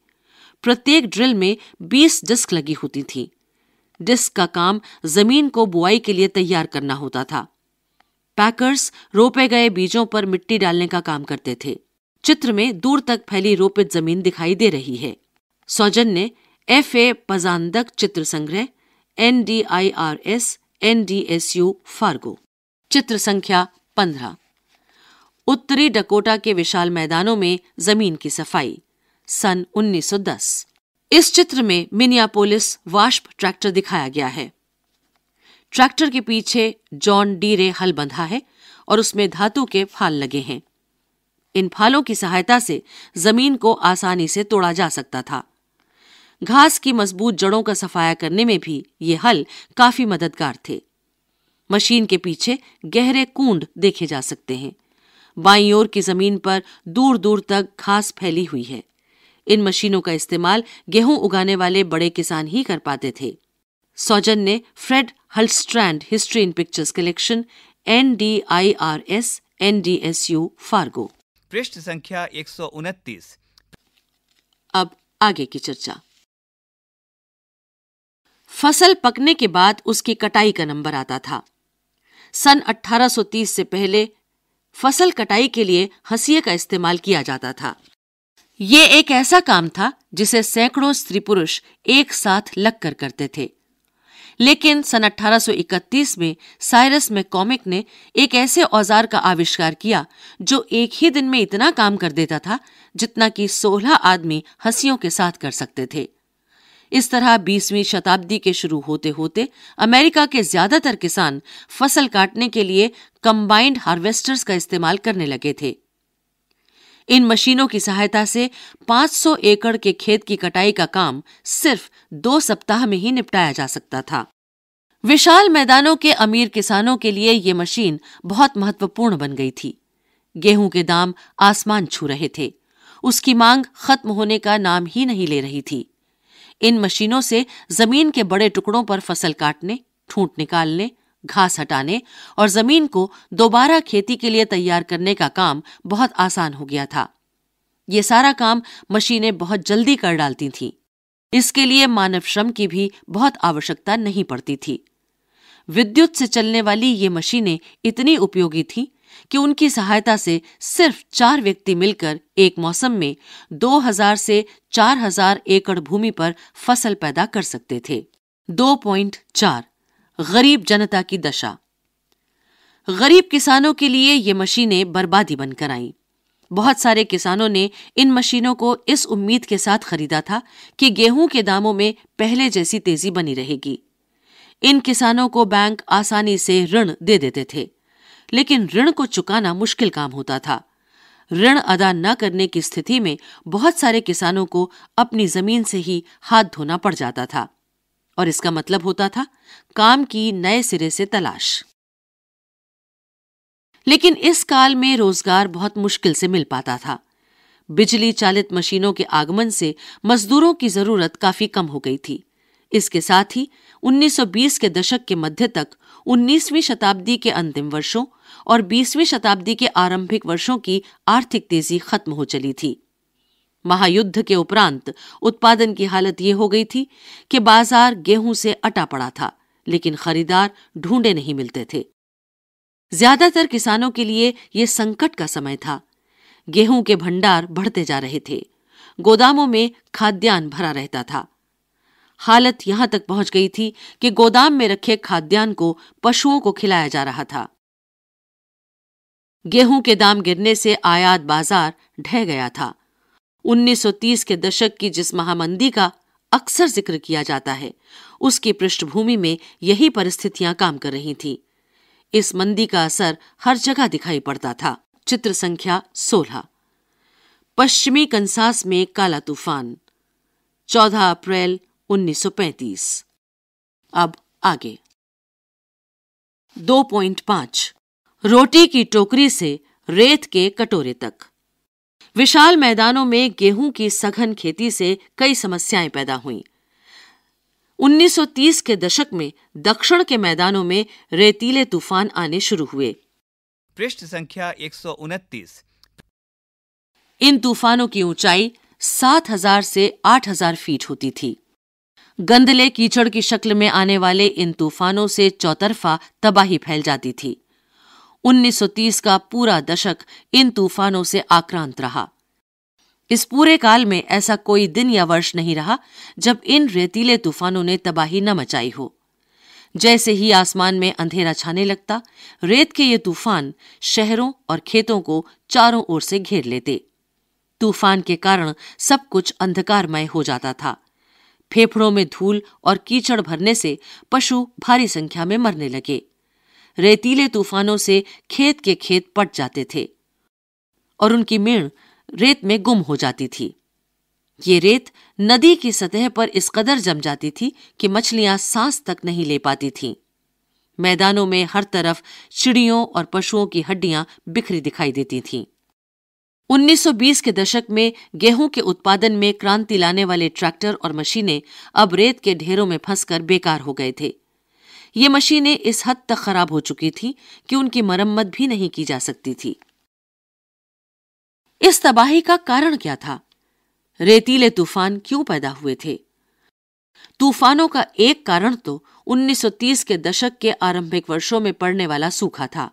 [SPEAKER 2] प्रत्येक ड्रिल में 20 डिस्क लगी होती थी डिस्क का काम जमीन को बुआई के लिए तैयार करना होता था पैकर्स रोपे गए बीजों पर मिट्टी डालने का काम करते थे चित्र में दूर तक फैली रोपित जमीन दिखाई दे रही है सौजन ने एफ ए पजानदक चित्र संग्रह N D I R S N D S U Fargo चित्र संख्या पंद्रह उत्तरी डकोटा के विशाल मैदानों में जमीन की सफाई सन 1910 इस चित्र में मिनियापोलिस वाष्प ट्रैक्टर दिखाया गया है ट्रैक्टर के पीछे जॉन डीरे हल बंधा है और उसमें धातु के फाल लगे हैं इन फालों की सहायता से जमीन को आसानी से तोड़ा जा सकता था घास की मजबूत जड़ों का सफाया करने में भी ये हल काफी मददगार थे मशीन के पीछे गहरे कूंड देखे जा सकते हैं बाई ओर की जमीन पर दूर दूर तक घास फैली हुई है इन मशीनों का इस्तेमाल गेहूं उगाने वाले बड़े किसान ही कर पाते थे सौजन ने Fred Hultstrand history in pictures collection N D I R S N D S U Fargo
[SPEAKER 1] पृष्ठ संख्या एक
[SPEAKER 2] अब आगे की चर्चा फसल पकने के बाद उसकी कटाई का नंबर आता था सन 1830 से पहले फसल कटाई के लिए हंसिये का इस्तेमाल किया जाता था ये एक ऐसा काम था जिसे सैकड़ों स्त्री पुरुष एक साथ लगकर करते थे लेकिन सन 1831 में साइरस मैकॉमिक ने एक ऐसे औजार का आविष्कार किया जो एक ही दिन में इतना काम कर देता था जितना कि 16 आदमी हंसियों के साथ कर सकते थे इस तरह 20वीं शताब्दी के शुरू होते होते अमेरिका के ज्यादातर किसान फसल काटने के लिए कंबाइंड हार्वेस्टर्स का इस्तेमाल करने लगे थे इन मशीनों की सहायता से 500 एकड़ के खेत की कटाई का काम सिर्फ दो सप्ताह में ही निपटाया जा सकता था विशाल मैदानों के अमीर किसानों के लिए ये मशीन बहुत महत्वपूर्ण बन गई थी गेहूं के दाम आसमान छू रहे थे उसकी मांग खत्म होने का नाम ही नहीं ले रही थी इन मशीनों से जमीन के बड़े टुकड़ों पर फसल काटने ठूंट निकालने घास हटाने और जमीन को दोबारा खेती के लिए तैयार करने का काम बहुत आसान हो गया था ये सारा काम मशीनें बहुत जल्दी कर डालती थीं इसके लिए मानव श्रम की भी बहुत आवश्यकता नहीं पड़ती थी विद्युत से चलने वाली ये मशीनें इतनी उपयोगी थी कि उनकी सहायता से सिर्फ चार व्यक्ति मिलकर एक मौसम में 2000 से 4000 एकड़ भूमि पर फसल पैदा कर सकते थे चार गरीब जनता की दशा गरीब किसानों के लिए ये मशीनें बर्बादी बनकर आईं बहुत सारे किसानों ने इन मशीनों को इस उम्मीद के साथ खरीदा था कि गेहूं के दामों में पहले जैसी तेजी बनी रहेगी इन किसानों को बैंक आसानी से ऋण दे देते थे लेकिन ऋण को चुकाना मुश्किल काम होता था ऋण अदा न करने की स्थिति में बहुत सारे किसानों को अपनी जमीन से ही हाथ धोना पड़ जाता था और इसका मतलब होता था काम की नए सिरे से तलाश लेकिन इस काल में रोजगार बहुत मुश्किल से मिल पाता था बिजली चालित मशीनों के आगमन से मजदूरों की जरूरत काफी कम हो गई थी इसके साथ ही 1920 के दशक के मध्य तक 19वीं शताब्दी के अंतिम वर्षों और 20वीं शताब्दी के आरंभिक वर्षों की आर्थिक तेजी खत्म हो चली थी महायुद्ध के उपरांत उत्पादन की हालत ये हो गई थी कि बाजार गेहूं से अटा पड़ा था लेकिन खरीदार ढूंढे नहीं मिलते थे ज्यादातर किसानों के लिए यह संकट का समय था गेहूं के भंडार बढ़ते जा रहे थे गोदामों में खाद्यान्न भरा रहता था हालत यहां तक पहुंच गई थी कि गोदाम में रखे खाद्यान्न को पशुओं को खिलाया जा रहा था गेहूं के दाम गिरने से आयात बाजार ढह गया था 1930 के दशक की जिस महामंदी का अक्सर जिक्र किया जाता है उसकी पृष्ठभूमि में यही परिस्थितियां काम कर रही थी इस मंदी का असर हर जगह दिखाई पड़ता था चित्र संख्या 16 पश्चिमी कंसास में काला तूफान 14 अप्रैल 1935 अब आगे 2.5 रोटी की टोकरी से रेत के कटोरे तक विशाल मैदानों में गेहूं की सघन खेती से कई समस्याएं पैदा हुईं 1930 के दशक में दक्षिण के मैदानों में रेतीले तूफान आने शुरू हुए
[SPEAKER 1] पृष्ठ संख्या एक
[SPEAKER 2] इन तूफानों की ऊंचाई 7000 से 8000 फीट होती थी गंदले कीचड़ की शक्ल में आने वाले इन तूफानों से चौतरफा तबाही फैल जाती थी 1930 का पूरा दशक इन तूफानों से आक्रांत रहा इस पूरे काल में ऐसा कोई दिन या वर्ष नहीं रहा जब इन रेतीले तूफानों ने तबाही न मचाई हो जैसे ही आसमान में अंधेरा छाने लगता रेत के ये तूफान शहरों और खेतों को चारों ओर से घेर लेते तूफान के कारण सब कुछ अंधकारमय हो जाता था फेफड़ों में धूल और कीचड़ भरने से पशु भारी संख्या में मरने लगे रेतीले तूफानों से खेत के खेत पट जाते थे और उनकी मीण रेत में गुम हो जाती थी ये रेत नदी की सतह पर इस कदर जम जाती थी कि मछलियां सांस तक नहीं ले पाती थीं। मैदानों में हर तरफ चिड़ियों और पशुओं की हड्डियां बिखरी दिखाई देती थीं। 1920 के दशक में गेहूं के उत्पादन में क्रांति लाने वाले ट्रैक्टर और मशीनें अब रेत के ढेरों में फंसकर बेकार हो गए थे ये मशीनें इस हद तक खराब हो चुकी थीं कि उनकी मरम्मत भी नहीं की जा सकती थी इस तबाही का कारण क्या था रेतीले तूफान क्यों पैदा हुए थे तूफानों का एक कारण तो 1930 के दशक के आरंभिक वर्षों में पड़ने वाला सूखा था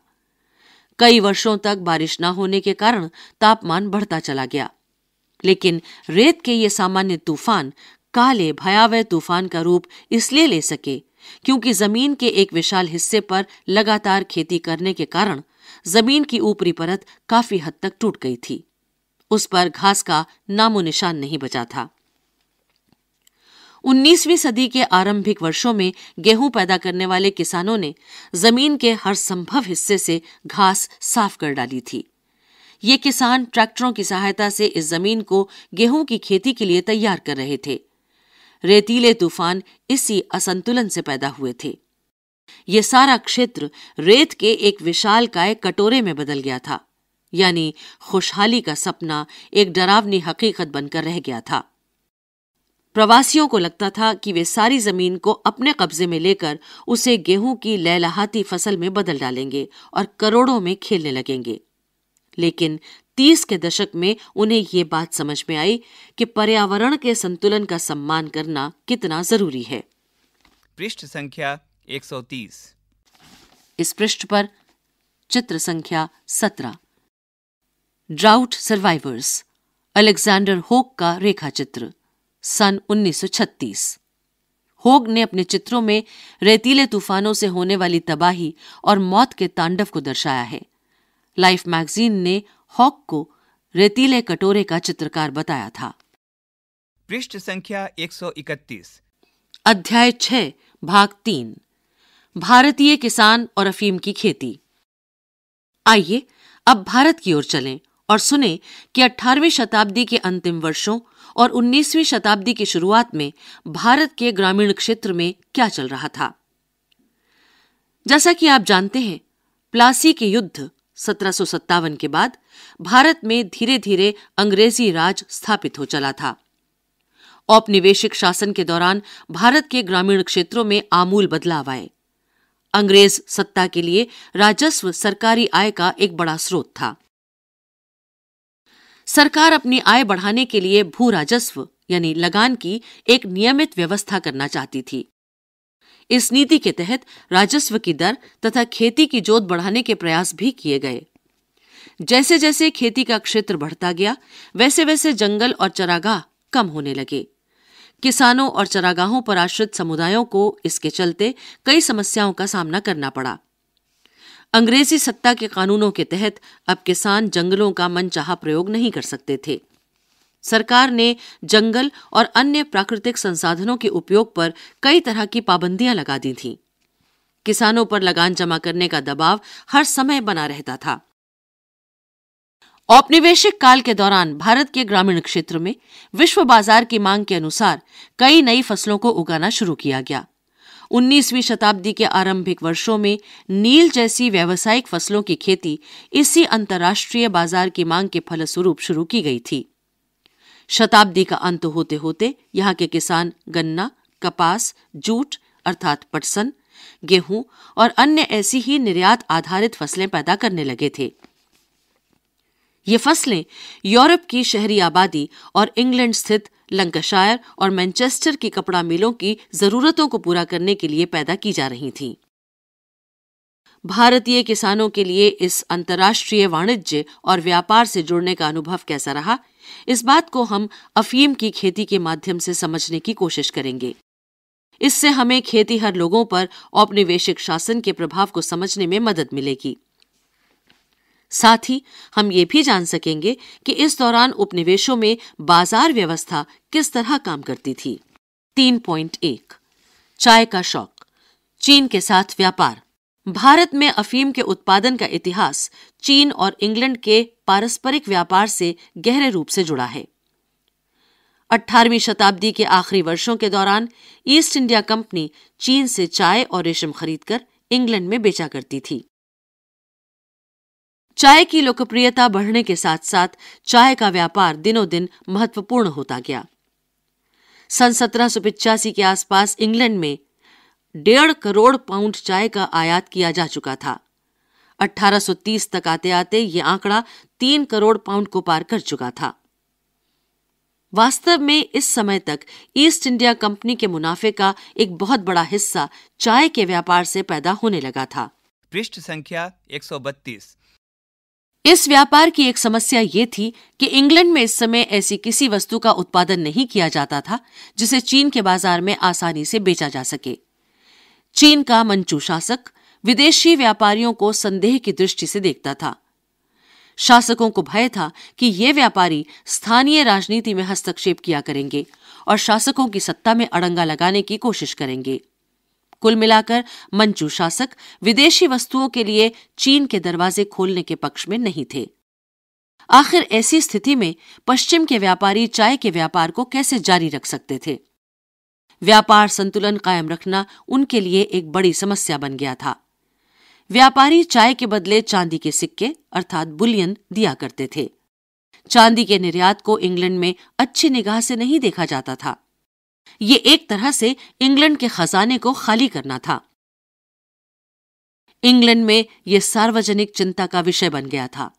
[SPEAKER 2] कई वर्षों तक बारिश न होने के कारण तापमान बढ़ता चला गया लेकिन रेत के ये सामान्य तूफान काले भयावह तूफान का रूप इसलिए ले सके क्योंकि जमीन के एक विशाल हिस्से पर लगातार खेती करने के कारण जमीन की ऊपरी परत काफी हद तक टूट गई थी उस पर घास का नामो निशान नहीं बचा था 19वीं सदी के आरंभिक वर्षों में गेहूं पैदा करने वाले किसानों ने जमीन के हर संभव हिस्से से घास साफ कर डाली थी ये किसान ट्रैक्टरों की सहायता से इस जमीन को गेहूं की खेती के लिए तैयार कर रहे थे रेतीले तूफान इसी असंतुलन से पैदा हुए थे ये सारा क्षेत्र रेत के एक विशाल काय कटोरे में बदल गया था यानी खुशहाली का सपना एक डरावनी हकीकत बनकर रह गया था प्रवासियों को लगता था कि वे सारी जमीन को अपने कब्जे में लेकर उसे गेहूं की लहलाहाती फसल में बदल डालेंगे और करोड़ों में खेलने लगेंगे लेकिन तीस के दशक में उन्हें ये बात समझ में आई कि पर्यावरण के संतुलन का सम्मान करना कितना जरूरी है
[SPEAKER 1] पृष्ठ संख्या 130
[SPEAKER 2] इस पृष्ठ पर चित्र संख्या 17 ड्राउट सर्वाइवर्स अलेक्जेंडर होग का रेखाचित्र सन 1936 होग ने अपने चित्रों में रेतीले तूफानों से होने वाली तबाही और मौत के तांडव को दर्शाया है लाइफ मैगजीन ने हॉक को रेतीले कटोरे का चित्रकार बताया था
[SPEAKER 1] पृष्ठ संख्या 131
[SPEAKER 2] अध्याय 6 भाग 3 भारतीय किसान और अफीम की खेती आइए अब भारत की ओर चलें और सुने कि 18वीं शताब्दी के अंतिम वर्षों और 19वीं शताब्दी की शुरुआत में भारत के ग्रामीण क्षेत्र में क्या चल रहा था जैसा कि आप जानते हैं प्लासी के युद्ध सत्रह के बाद भारत में धीरे धीरे अंग्रेजी राज स्थापित हो चला था औपनिवेशिक शासन के दौरान भारत के ग्रामीण क्षेत्रों में आमूल बदलाव आए अंग्रेज सत्ता के लिए राजस्व सरकारी आय का एक बड़ा स्रोत था सरकार अपनी आय बढ़ाने के लिए भू राजस्व यानी लगान की एक नियमित व्यवस्था करना चाहती थी इस नीति के तहत राजस्व की दर तथा खेती की जोत बढ़ाने के प्रयास भी किए गए जैसे जैसे खेती का क्षेत्र बढ़ता गया वैसे वैसे जंगल और चरागाह कम होने लगे किसानों और चरागाहों पर आश्रित समुदायों को इसके चलते कई समस्याओं का सामना करना पड़ा अंग्रेजी सत्ता के कानूनों के तहत अब किसान जंगलों का मनचाहा प्रयोग नहीं कर सकते थे सरकार ने जंगल और अन्य प्राकृतिक संसाधनों के उपयोग पर कई तरह की पाबंदियां लगा दी थीं किसानों पर लगान जमा करने का दबाव हर समय बना रहता था औपनिवेशिक काल के दौरान भारत के ग्रामीण क्षेत्र में विश्व बाजार की मांग के अनुसार कई नई फसलों को उगाना शुरू किया गया 19वीं शताब्दी के आरंभिक वर्षों में नील जैसी व्यावसायिक फसलों की खेती इसी अंतर्राष्ट्रीय बाजार की मांग के फलस्वरूप शुरू की गई थी शताब्दी का अंत होते होते यहाँ के किसान गन्ना कपास जूट अर्थात पटसन गेहूं और अन्य ऐसी ही निर्यात आधारित फसलें पैदा करने लगे थे ये फसलें यूरोप की शहरी आबादी और इंग्लैंड स्थित लंकाशायर और मैनचेस्टर की कपड़ा मिलों की जरूरतों को पूरा करने के लिए पैदा की जा रही थीं। भारतीय किसानों के लिए इस अंतर्राष्ट्रीय वाणिज्य और व्यापार से जुड़ने का अनुभव कैसा रहा इस बात को हम अफीम की खेती के माध्यम से समझने की कोशिश करेंगे इससे हमें खेती हर लोगों पर औपनिवेशिक शासन के प्रभाव को समझने में मदद मिलेगी साथ ही हम ये भी जान सकेंगे कि इस दौरान उपनिवेशों में बाजार व्यवस्था किस तरह काम करती थी तीन पॉइंट एक चाय का शौक चीन के साथ व्यापार भारत में अफीम के उत्पादन का इतिहास चीन और इंग्लैंड के पारस्परिक व्यापार से गहरे रूप से जुड़ा है 18वीं शताब्दी के आखिरी वर्षों के दौरान ईस्ट इंडिया कंपनी चीन से चाय और रेशम खरीदकर इंग्लैंड में बेचा करती थी चाय की लोकप्रियता बढ़ने के साथ साथ चाय का व्यापार दिनों दिन महत्वपूर्ण होता गया सन सत्रह के आसपास इंग्लैंड में डेढ़ करोड़ पाउंड चाय का आयात किया जा चुका था 1830 तक आते आते ये आंकड़ा तीन करोड़ पाउंड को पार कर चुका था वास्तव में इस समय तक ईस्ट इंडिया कंपनी के मुनाफे का एक बहुत बड़ा हिस्सा चाय के व्यापार से पैदा होने लगा था
[SPEAKER 1] पृष्ठ संख्या 132
[SPEAKER 2] इस व्यापार की एक समस्या ये थी कि इंग्लैंड में इस समय ऐसी किसी वस्तु का उत्पादन नहीं किया जाता था जिसे चीन के बाजार में आसानी से बेचा जा सके चीन का मंचू शासक विदेशी व्यापारियों को संदेह की दृष्टि से देखता था शासकों को भय था कि ये व्यापारी स्थानीय राजनीति में हस्तक्षेप किया करेंगे और शासकों की सत्ता में अड़ंगा लगाने की कोशिश करेंगे कुल मिलाकर मंचू शासक विदेशी वस्तुओं के लिए चीन के दरवाजे खोलने के पक्ष में नहीं थे आखिर ऐसी स्थिति में पश्चिम के व्यापारी चाय के व्यापार को कैसे जारी रख सकते थे व्यापार संतुलन कायम रखना उनके लिए एक बड़ी समस्या बन गया था व्यापारी चाय के बदले चांदी के सिक्के अर्थात बुलियन दिया करते थे चांदी के निर्यात को इंग्लैंड में अच्छी निगाह से नहीं देखा जाता था ये एक तरह से इंग्लैंड के खजाने को खाली करना था इंग्लैंड में यह सार्वजनिक चिंता का विषय बन गया था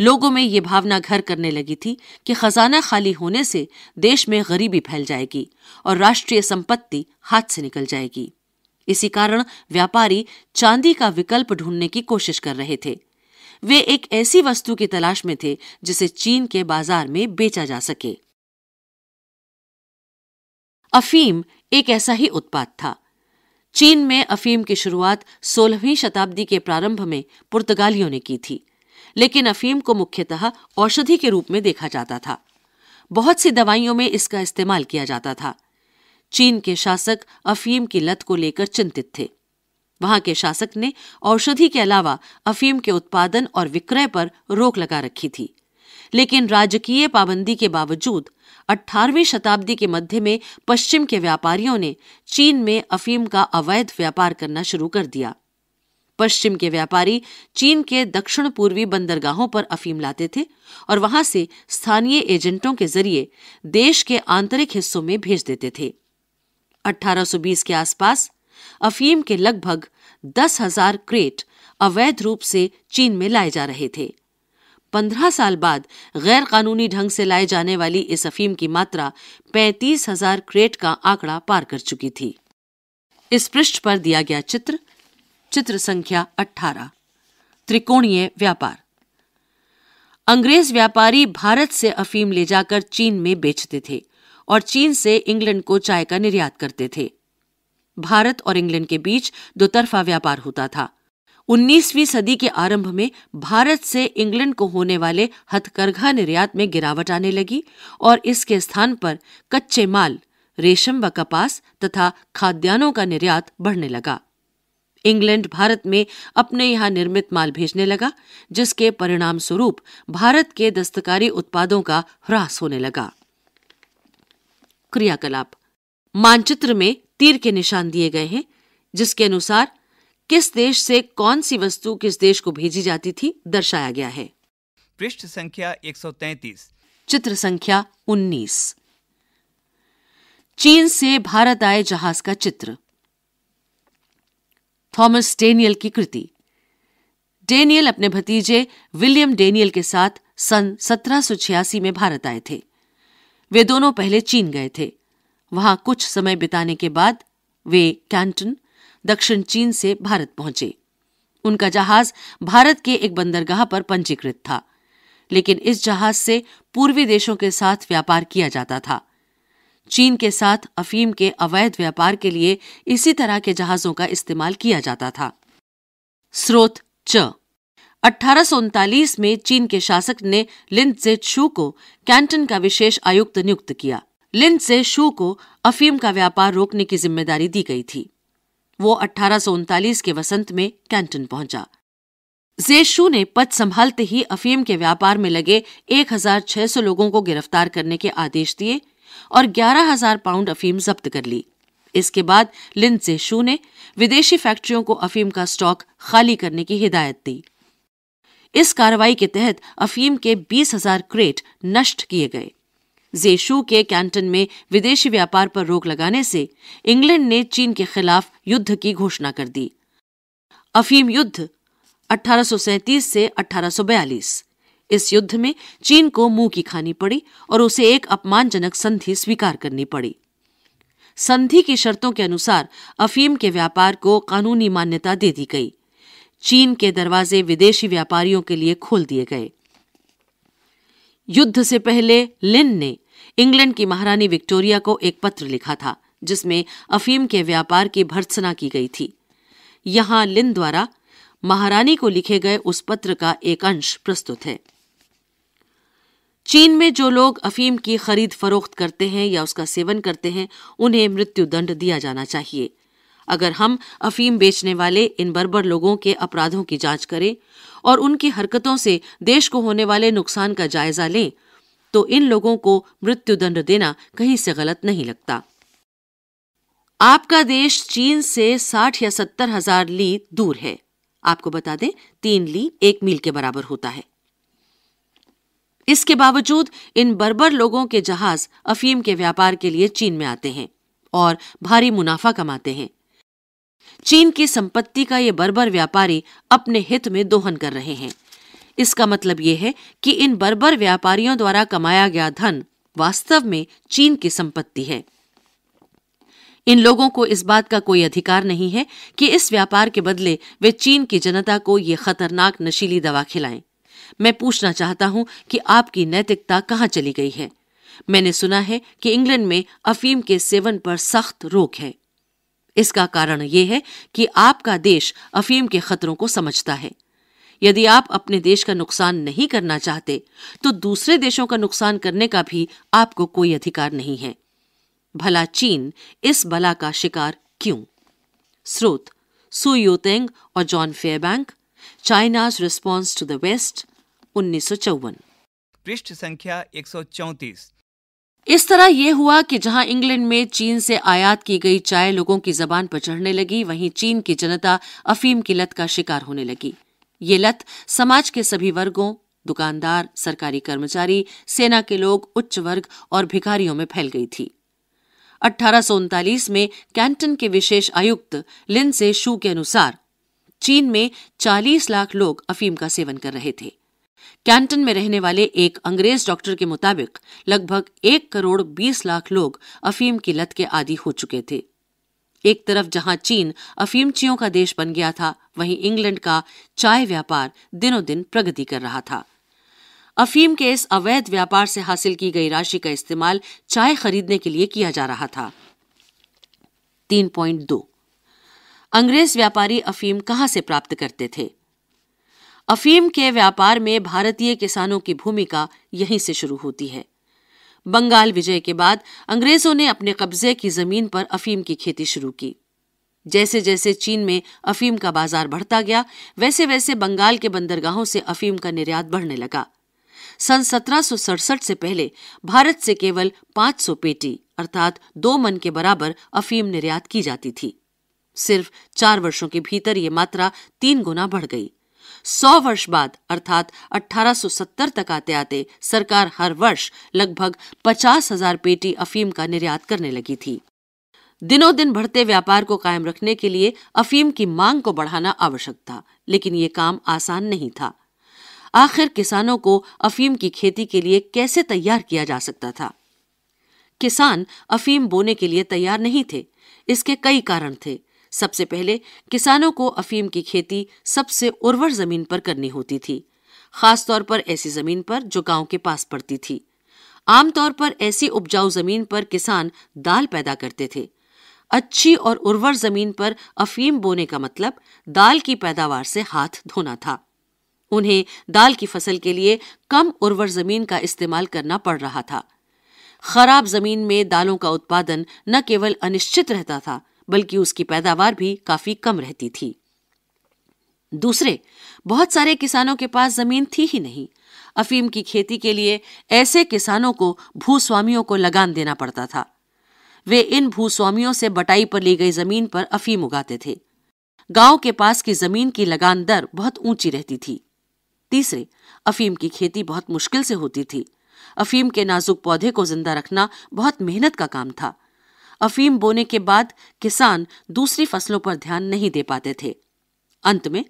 [SPEAKER 2] लोगों में ये भावना घर करने लगी थी कि खजाना खाली होने से देश में गरीबी फैल जाएगी और राष्ट्रीय संपत्ति हाथ से निकल जाएगी इसी कारण व्यापारी चांदी का विकल्प ढूंढने की कोशिश कर रहे थे वे एक ऐसी वस्तु की तलाश में थे जिसे चीन के बाजार में बेचा जा सके अफीम एक ऐसा ही उत्पाद था चीन में अफीम की शुरुआत सोलहवीं शताब्दी के प्रारंभ में पुर्तगालियों ने की थी लेकिन अफीम को मुख्यतः औषधि के रूप में देखा जाता था बहुत सी दवाइयों में इसका इस्तेमाल किया जाता था चीन के शासक अफीम की लत को लेकर चिंतित थे वहां के शासक ने औषधि के अलावा अफीम के उत्पादन और विक्रय पर रोक लगा रखी थी लेकिन राजकीय पाबंदी के बावजूद 18वीं शताब्दी के मध्य में पश्चिम के व्यापारियों ने चीन में अफीम का अवैध व्यापार करना शुरू कर दिया पश्चिम के व्यापारी चीन के दक्षिण पूर्वी बंदरगाहों पर अफीम लाते थे और वहां से स्थानीय एजेंटों के जरिए देश के आंतरिक हिस्सों में भेज देते थे 1820 के आसपास अफीम के लगभग दस हजार क्रेट अवैध रूप से चीन में लाए जा रहे थे पंद्रह साल बाद गैर कानूनी ढंग से लाए जाने वाली इस अफीम की मात्रा पैंतीस हजार क्रेट का आंकड़ा पार कर चुकी थी इस पृष्ठ पर दिया गया चित्र चित्र संख्या 18 त्रिकोणीय व्यापार अंग्रेज व्यापारी भारत से अफीम ले जाकर चीन में बेचते थे और चीन से इंग्लैंड को चाय का निर्यात करते थे भारत और इंग्लैंड के बीच दोतरफा व्यापार होता था 19वीं सदी के आरंभ में भारत से इंग्लैंड को होने वाले हथकरघा निर्यात में गिरावट आने लगी और इसके स्थान पर कच्चे माल रेशम व कपास तथा खाद्यान्नों का निर्यात बढ़ने लगा इंग्लैंड भारत में अपने यहाँ निर्मित माल भेजने लगा जिसके परिणाम स्वरूप भारत के दस्तकारी उत्पादों का ह्रास होने लगा क्रियाकलाप मानचित्र में तीर के निशान दिए गए हैं जिसके अनुसार किस देश से कौन सी वस्तु किस देश को भेजी जाती थी दर्शाया गया है
[SPEAKER 1] पृष्ठ संख्या 133
[SPEAKER 2] चित्र संख्या 19 चीन से भारत आए जहाज का चित्र थॉमस डेनियल की कृति डेनियल अपने भतीजे विलियम डेनियल के साथ सन सत्रह में भारत आए थे वे दोनों पहले चीन गए थे वहां कुछ समय बिताने के बाद वे कैंटन दक्षिण चीन से भारत पहुंचे उनका जहाज भारत के एक बंदरगाह पर पंजीकृत था लेकिन इस जहाज से पूर्वी देशों के साथ व्यापार किया जाता था चीन के साथ अफीम के अवैध व्यापार के लिए इसी तरह के जहाजों का इस्तेमाल किया जाता था स्रोत च अठारह में चीन के शासक ने से छू को कैंटन का विशेष आयुक्त नियुक्त किया से शू को अफीम का व्यापार रोकने की जिम्मेदारी दी गई थी वो अठारह के वसंत में कैंटन पहुंचा जेशू ने पद संभालते ही अफीम के व्यापार में लगे 1600 लोगों को गिरफ्तार करने के आदेश दिए और ग्यारह हजार पाउंड अफीम जब्त कर ली इसके बाद लिंसे शू ने विदेशी फैक्ट्रियों को अफीम का स्टॉक खाली करने की हिदायत दी इस कार्रवाई के तहत अफीम के बीस हजार क्रेट नष्ट किए गए जेशू के कैंटन में विदेशी व्यापार पर रोक लगाने से इंग्लैंड ने चीन के खिलाफ युद्ध की घोषणा कर दी अफीम युद्ध 1837 से 1842 इस युद्ध में चीन को मुंह की खानी पड़ी और उसे एक अपमानजनक संधि स्वीकार करनी पड़ी संधि की शर्तों के अनुसार अफीम के व्यापार को कानूनी मान्यता दे दी गई चीन के दरवाजे विदेशी व्यापारियों के लिए खोल दिए गए युद्ध से पहले लिन ने इंग्लैंड की महारानी विक्टोरिया को एक पत्र लिखा था जिसमें अफीम के व्यापार की भर्त्सना की गई थी यहां लिन द्वारा महारानी को लिखे गए उस पत्र का एक अंश प्रस्तुत है चीन में जो लोग अफीम की खरीद फरोख्त करते हैं या उसका सेवन करते हैं उन्हें मृत्यु दंड दिया जाना चाहिए अगर हम अफीम बेचने वाले इन बर्बर लोगों के अपराधों की जांच करें और उनकी हरकतों से देश को होने वाले नुकसान का जायजा लें तो इन लोगों को मृत्यु दंड देना कहीं से गलत नहीं लगता आपका देश चीन से साठ या सत्तर हजार ली दूर है आपको बता दें तीन ली एक मील के बराबर होता है इसके बावजूद इन बर्बर लोगों के जहाज अफीम के व्यापार के लिए चीन में आते हैं और भारी मुनाफा कमाते हैं चीन की संपत्ति का ये बर्बर व्यापारी अपने हित में दोहन कर रहे हैं इसका मतलब यह है कि इन बर्बर व्यापारियों द्वारा कमाया गया धन वास्तव में चीन की संपत्ति है इन लोगों को इस बात का कोई अधिकार नहीं है कि इस व्यापार के बदले वे चीन की जनता को ये खतरनाक नशीली दवा खिलाएं मैं पूछना चाहता हूं कि आपकी नैतिकता कहाँ चली गई है मैंने सुना है कि इंग्लैंड में अफीम के सेवन पर सख्त रोक है इसका कारण यह है कि आपका देश अफीम के खतरों को समझता है यदि आप अपने देश का नुकसान नहीं करना चाहते तो दूसरे देशों का नुकसान करने का भी आपको कोई अधिकार नहीं है भला चीन इस बला का शिकार क्यों स्रोत सु योतेंग और John Fairbank China's response to the West उन्नीस
[SPEAKER 1] पृष्ठ संख्या एक
[SPEAKER 2] इस तरह ये हुआ कि जहां इंग्लैंड में चीन से आयात की गई चाय लोगों की जबान पर चढ़ने लगी वहीं चीन की जनता अफीम की लत का शिकार होने लगी ये लत समाज के सभी वर्गों दुकानदार सरकारी कर्मचारी सेना के लोग उच्च वर्ग और भिखारियों में फैल गई थी अठारह में कैंटन के विशेष आयुक्त लिन से शू के अनुसार चीन में 40 लाख लोग अफीम का सेवन कर रहे थे कैंटन में रहने वाले एक अंग्रेज डॉक्टर के मुताबिक लगभग एक करोड़ बीस लाख लोग अफीम की लत के आदि हो चुके थे एक तरफ जहां चीन अफीमचियों का देश बन गया था वहीं इंग्लैंड का चाय व्यापार दिनों दिन प्रगति कर रहा था अफीम के इस अवैध व्यापार से हासिल की गई राशि का इस्तेमाल चाय खरीदने के लिए किया जा रहा था 3.2 अंग्रेज व्यापारी अफीम कहां से प्राप्त करते थे अफीम के व्यापार में भारतीय किसानों की भूमिका यहीं से शुरू होती है बंगाल विजय के बाद अंग्रेजों ने अपने कब्जे की जमीन पर अफीम की खेती शुरू की जैसे जैसे चीन में अफीम का बाजार बढ़ता गया वैसे वैसे बंगाल के बंदरगाहों से अफीम का निर्यात बढ़ने लगा सन सत्रह से पहले भारत से केवल 500 पेटी अर्थात दो मन के बराबर अफीम निर्यात की जाती थी सिर्फ चार वर्षों के भीतर ये मात्रा तीन गुना बढ़ गई सौ वर्ष बाद अर्थात 1870 तक आते आते सरकार हर वर्ष लगभग पचास हजार पेटी अफीम का निर्यात करने लगी थी दिनों दिन बढ़ते व्यापार को कायम रखने के लिए अफीम की मांग को बढ़ाना आवश्यक था लेकिन ये काम आसान नहीं था आखिर किसानों को अफीम की खेती के लिए कैसे तैयार किया जा सकता था किसान अफीम बोने के लिए तैयार नहीं थे इसके कई कारण थे सबसे पहले किसानों को अफीम की खेती सबसे उर्वर जमीन पर करनी होती थी खासतौर पर ऐसी जमीन पर जो गांव के पास पड़ती थी आमतौर पर ऐसी उपजाऊ जमीन पर किसान दाल पैदा करते थे अच्छी और उर्वर जमीन पर अफीम बोने का मतलब दाल की पैदावार से हाथ धोना था उन्हें दाल की फसल के लिए कम उर्वर जमीन का इस्तेमाल करना पड़ रहा था खराब जमीन में दालों का उत्पादन न केवल अनिश्चित रहता था बल्कि उसकी पैदावार भी काफी कम रहती थी दूसरे बहुत सारे किसानों के पास जमीन थी ही नहीं अफीम की खेती के लिए ऐसे किसानों को भूस्वामियों को लगान देना पड़ता था वे इन भूस्वामियों से बटाई पर ली गई जमीन पर अफीम उगाते थे गांव के पास की जमीन की लगान दर बहुत ऊंची रहती थी तीसरे अफीम की खेती बहुत मुश्किल से होती थी अफीम के नाजुक पौधे को जिंदा रखना बहुत मेहनत का काम था अफीम बोने के बाद किसान दूसरी फसलों पर ध्यान नहीं दे पाते थे अंत में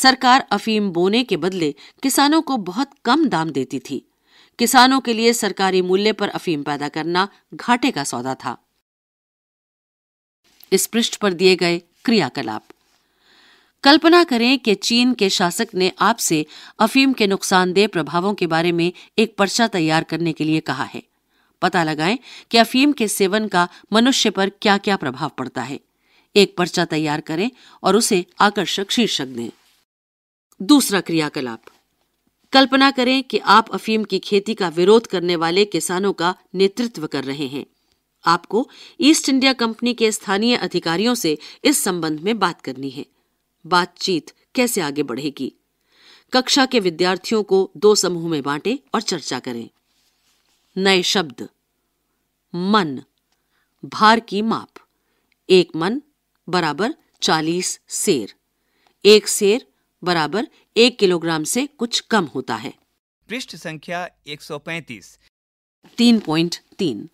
[SPEAKER 2] सरकार अफीम बोने के बदले किसानों को बहुत कम दाम देती थी किसानों के लिए सरकारी मूल्य पर अफीम पैदा करना घाटे का सौदा था इस पृष्ठ पर दिए गए क्रियाकलाप कल्पना करें कि चीन के शासक ने आपसे अफीम के नुकसानदेह प्रभावों के बारे में एक पर्चा तैयार करने के लिए कहा है पता लगाएं कि अफीम के सेवन का मनुष्य पर क्या क्या प्रभाव पड़ता है एक पर्चा तैयार करें और उसे आकर्षक शीर्षक दें दूसरा क्रियाकलाप कल्पना करें कि आप अफीम की खेती का विरोध करने वाले किसानों का नेतृत्व कर रहे हैं आपको ईस्ट इंडिया कंपनी के स्थानीय अधिकारियों से इस संबंध में बात करनी है बातचीत कैसे आगे बढ़ेगी कक्षा के विद्यार्थियों को दो समूह में बांटें और चर्चा करें नए शब्द मन भार की माप एक मन बराबर चालीस सेर एक सेर बराबर एक किलोग्राम से कुछ कम होता है
[SPEAKER 1] पृष्ठ संख्या एक सौ पैंतीस
[SPEAKER 2] तीन पॉइंट तीन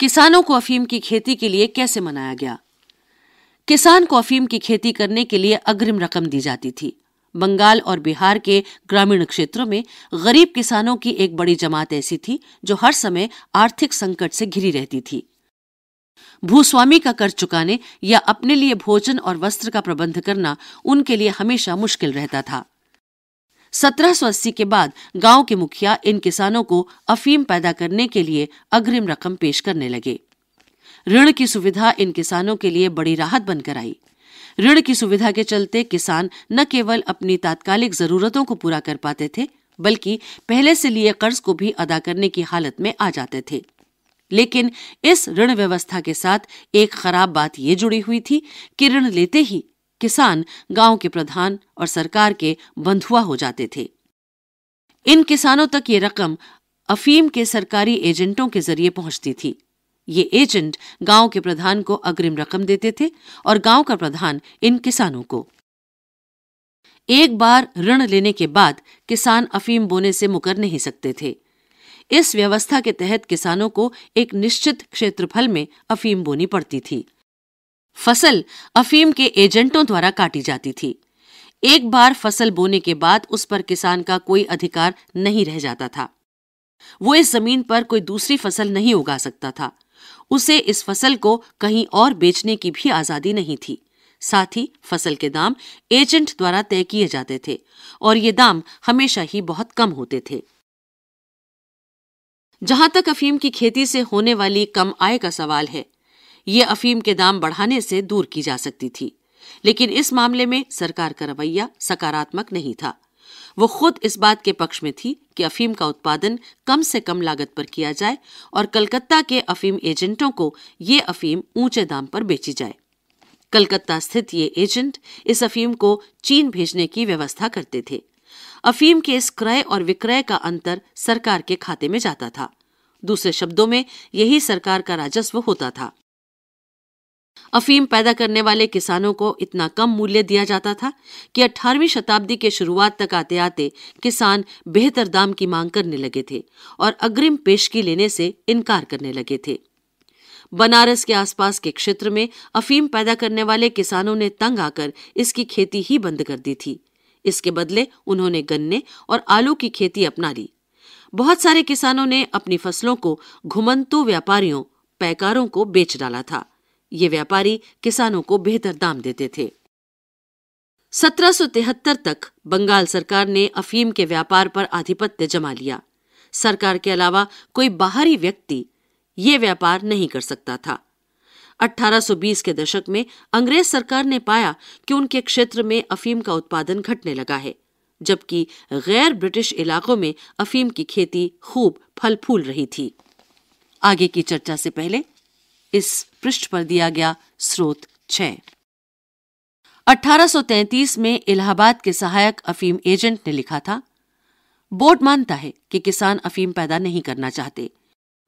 [SPEAKER 2] किसानों को अफीम की खेती के लिए कैसे मनाया गया किसान को अफीम की खेती करने के लिए अग्रिम रकम दी जाती थी बंगाल और बिहार के ग्रामीण क्षेत्रों में गरीब किसानों की एक बड़ी जमात ऐसी थी जो हर समय आर्थिक संकट से घिरी रहती थी भूस्वामी का कर चुकाने या अपने लिए भोजन और वस्त्र का प्रबंध करना उनके लिए हमेशा मुश्किल रहता था 1780 के बाद गांव के मुखिया इन किसानों को अफीम पैदा करने के लिए अग्रिम रकम पेश करने लगे ऋण की सुविधा इन किसानों के लिए बड़ी राहत बनकर आई ऋण की सुविधा के चलते किसान न केवल अपनी तात्कालिक जरूरतों को पूरा कर पाते थे बल्कि पहले से लिए कर्ज को भी अदा करने की हालत में आ जाते थे लेकिन इस ऋण व्यवस्था के साथ एक खराब बात ये जुड़ी हुई थी कि ऋण लेते ही किसान गांव के प्रधान और सरकार के बंधुआ हो जाते थे इन किसानों तक ये रकम अफीम के सरकारी एजेंटों के जरिए पहुंचती थी ये एजेंट गांव के प्रधान को अग्रिम रकम देते थे और गांव का प्रधान इन किसानों को एक बार ऋण लेने के बाद किसान अफीम बोने से मुकर नहीं सकते थे इस व्यवस्था के तहत किसानों को एक निश्चित क्षेत्रफल में अफीम बोनी पड़ती थी फसल अफीम के एजेंटों द्वारा काटी जाती थी एक बार फसल बोने के बाद उस पर किसान का कोई अधिकार नहीं रह जाता था वो इस जमीन पर कोई दूसरी फसल नहीं उगा सकता था उसे इस फसल को कहीं और बेचने की भी आजादी नहीं थी साथ ही फसल के दाम एजेंट द्वारा तय किए जाते थे और ये दाम हमेशा ही बहुत कम होते थे जहां तक अफीम की खेती से होने वाली कम आय का सवाल है ये अफीम के दाम बढ़ाने से दूर की जा सकती थी लेकिन इस मामले में सरकार का रवैया सकारात्मक नहीं था वो खुद इस बात के पक्ष में थी कि अफीम का उत्पादन कम से कम लागत पर किया जाए और कलकत्ता के अफीम एजेंटों को ये अफीम ऊंचे दाम पर बेची जाए कलकत्ता स्थित ये एजेंट इस अफीम को चीन भेजने की व्यवस्था करते थे अफीम के इस क्रय और विक्रय का अंतर सरकार के खाते में जाता था दूसरे शब्दों में यही सरकार का राजस्व होता था अफीम पैदा करने वाले किसानों को इतना कम मूल्य दिया जाता था कि 18वीं शताब्दी के शुरुआत तक आते आते किसान बेहतर दाम की मांग करने लगे थे और अग्रिम पेशगी लेने से इनकार करने लगे थे बनारस के आसपास के क्षेत्र में अफीम पैदा करने वाले किसानों ने तंग आकर इसकी खेती ही बंद कर दी थी इसके बदले उन्होंने गन्ने और आलू की खेती अपना ली बहुत सारे किसानों ने अपनी फसलों को घुमंतु व्यापारियों पैकारों को बेच डाला था ये व्यापारी किसानों को बेहतर दाम देते थे 1773 तक बंगाल सरकार ने अफीम के व्यापार पर आधिपत्य जमा लिया सरकार के अलावा कोई बाहरी व्यक्ति ये व्यापार नहीं कर सकता था 1820 के दशक में अंग्रेज सरकार ने पाया कि उनके क्षेत्र में अफीम का उत्पादन घटने लगा है जबकि गैर ब्रिटिश इलाकों में अफीम की खेती खूब फल फूल रही थी आगे की चर्चा से पहले इस पृष्ठ पर दिया गया स्रोत छ 1833 में इलाहाबाद के सहायक अफीम एजेंट ने लिखा था बोर्ड मानता है कि किसान अफीम पैदा नहीं करना चाहते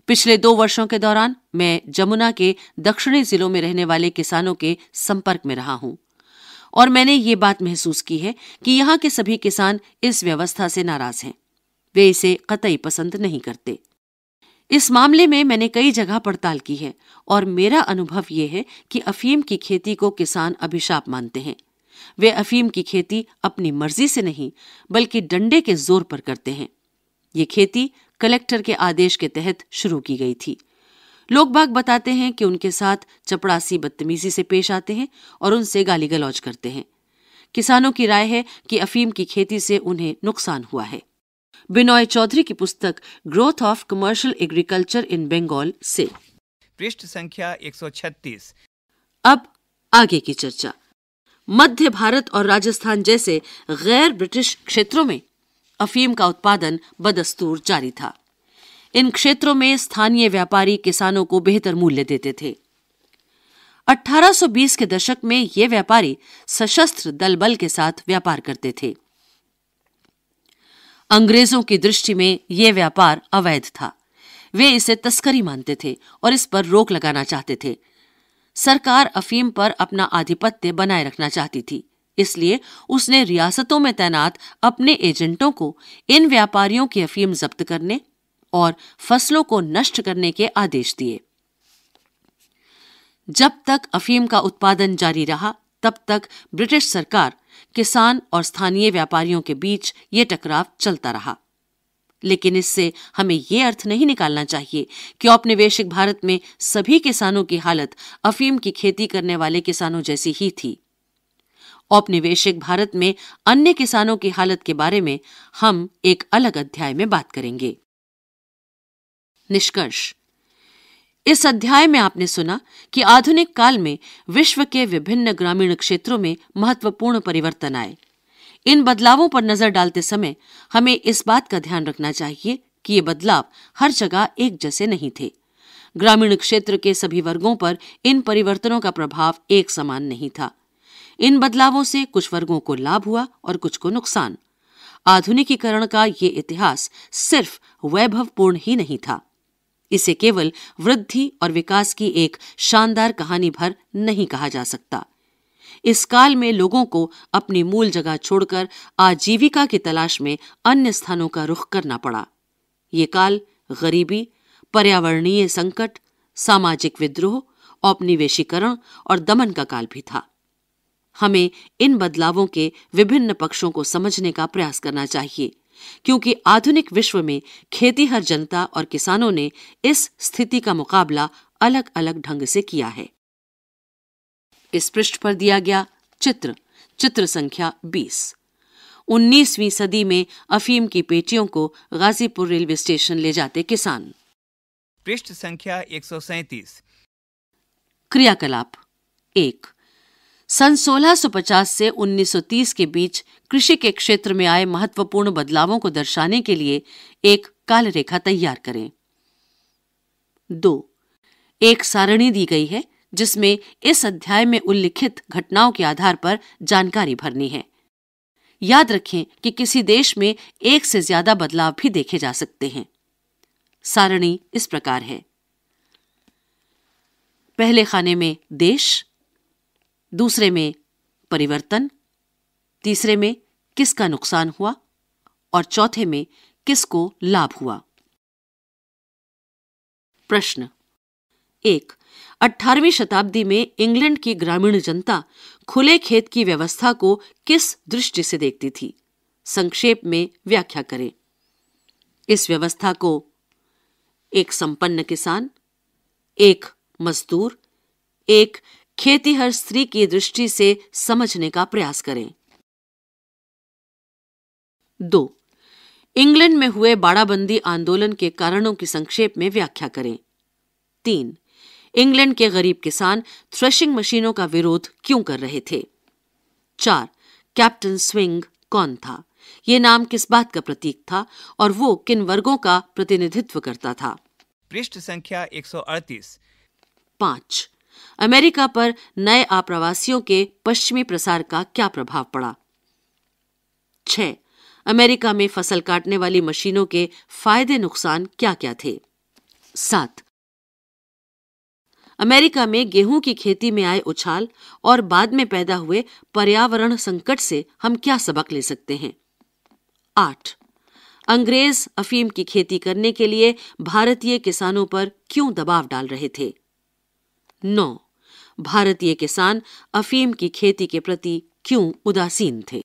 [SPEAKER 2] पिछले दो वर्षों के दौरान मैं जमुना के दक्षिणी जिलों में रहने वाले किसानों के संपर्क में रहा हूं और मैंने ये बात महसूस की है कि यहाँ के सभी किसान इस व्यवस्था से नाराज हैं वे इसे कतई पसंद नहीं करते इस मामले में मैंने कई जगह पड़ताल की है और मेरा अनुभव ये है कि अफीम की खेती को किसान अभिशाप मानते हैं वे अफीम की खेती अपनी मर्जी से नहीं बल्कि डंडे के जोर पर करते हैं ये खेती कलेक्टर के आदेश के तहत शुरू की गई थी लोग बाग बताते हैं कि उनके साथ चपड़ासी बदतमीजी से पेश आते हैं और उनसे गाली गलौज करते हैं किसानों की राय है कि अफीम की खेती से उन्हें नुकसान हुआ है विनोय चौधरी की पुस्तक growth of commercial agriculture in Bengal से
[SPEAKER 1] पृष्ठ संख्या 136
[SPEAKER 2] अब आगे की चर्चा मध्य भारत और राजस्थान जैसे गैर ब्रिटिश क्षेत्रों में अफीम का उत्पादन बदस्तूर जारी था इन क्षेत्रों में स्थानीय व्यापारी किसानों को बेहतर मूल्य देते थे 1820 के दशक में ये व्यापारी सशस्त्र दल बल के साथ व्यापार करते थे अंग्रेजों की दृष्टि में यह व्यापार अवैध था वे इसे तस्करी मानते थे और इस पर रोक लगाना चाहते थे सरकार अफीम पर अपना आधिपत्य बनाए रखना चाहती थी इसलिए उसने रियासतों में तैनात अपने एजेंटों को इन व्यापारियों की अफीम जब्त करने और फसलों को नष्ट करने के आदेश दिए जब तक अफीम का उत्पादन जारी रहा तब तक ब्रिटिश सरकार किसान और स्थानीय व्यापारियों के बीच ये टकराव चलता रहा लेकिन इससे हमें ये अर्थ नहीं निकालना चाहिए कि औपनिवेशिक भारत में सभी किसानों की हालत अफीम की खेती करने वाले किसानों जैसी ही थी औपनिवेशिक भारत में अन्य किसानों की हालत के बारे में हम एक अलग अध्याय में बात करेंगे निष्कर्ष इस अध्याय में आपने सुना कि आधुनिक काल में विश्व के विभिन्न ग्रामीण क्षेत्रों में महत्वपूर्ण परिवर्तन आए इन बदलावों पर नजर डालते समय हमें इस बात का ध्यान रखना चाहिए कि ये बदलाव हर जगह एक जैसे नहीं थे ग्रामीण क्षेत्र के सभी वर्गों पर इन परिवर्तनों का प्रभाव एक समान नहीं था इन बदलावों से कुछ वर्गों को लाभ हुआ और कुछ को नुकसान आधुनिकीकरण का ये इतिहास सिर्फ वैभवपूर्ण ही नहीं था इसे केवल वृद्धि और विकास की एक शानदार कहानी भर नहीं कहा जा सकता इस काल में लोगों को अपनी मूल जगह छोड़कर आजीविका की तलाश में अन्य स्थानों का रुख करना पड़ा ये काल गरीबी पर्यावरणीय संकट सामाजिक विद्रोह औपनिवेशीकरण और दमन का काल भी था हमें इन बदलावों के विभिन्न पक्षों को समझने का प्रयास करना चाहिए क्योंकि आधुनिक विश्व में खेती हर जनता और किसानों ने इस स्थिति का मुकाबला अलग अलग ढंग से किया है इस पृष्ठ पर दिया गया चित्र चित्र संख्या 20 19वीं सदी में अफीम की पेटियों को गाजीपुर रेलवे स्टेशन ले जाते किसान
[SPEAKER 1] पृष्ठ संख्या एक
[SPEAKER 2] क्रियाकलाप एक सन 1650 से 1930 के बीच कृषि के क्षेत्र में आए महत्वपूर्ण बदलावों को दर्शाने के लिए एक काल रेखा तैयार करें दो एक सारणी दी गई है जिसमें इस अध्याय में उल्लिखित घटनाओं के आधार पर जानकारी भरनी है याद रखें कि किसी देश में एक से ज्यादा बदलाव भी देखे जा सकते हैं सारणी इस प्रकार है पहले खाने में देश दूसरे में परिवर्तन तीसरे में किसका नुकसान हुआ और चौथे में किसको लाभ हुआ प्रश्न एक अठारहवीं शताब्दी में इंग्लैंड की ग्रामीण जनता खुले खेत की व्यवस्था को किस दृष्टि से देखती थी संक्षेप में व्याख्या करें इस व्यवस्था को एक संपन्न किसान एक मजदूर एक खेती हर स्त्री की दृष्टि से समझने का प्रयास करें दो इंग्लैंड में हुए बाड़ाबंदी आंदोलन के कारणों की संक्षेप में व्याख्या करें तीन इंग्लैंड के गरीब किसान थ्रेशिंग मशीनों का विरोध क्यों कर रहे थे चार कैप्टन स्विंग कौन था ये नाम किस बात का प्रतीक था और वो किन वर्गों का प्रतिनिधित्व करता था
[SPEAKER 1] पृष्ठ संख्या 138
[SPEAKER 2] पांच अमेरिका पर नए आप्रवासियों के पश्चिमी प्रसार का क्या प्रभाव पड़ा छ अमेरिका में फसल काटने वाली मशीनों के फायदे नुकसान क्या क्या थे सात अमेरिका में गेहूं की खेती में आए उछाल और बाद में पैदा हुए पर्यावरण संकट से हम क्या सबक ले सकते हैं आठ अंग्रेज अफीम की खेती करने के लिए भारतीय किसानों पर क्यों दबाव डाल रहे थे नौ भारतीय किसान अफीम की खेती के प्रति क्यों उदासीन थे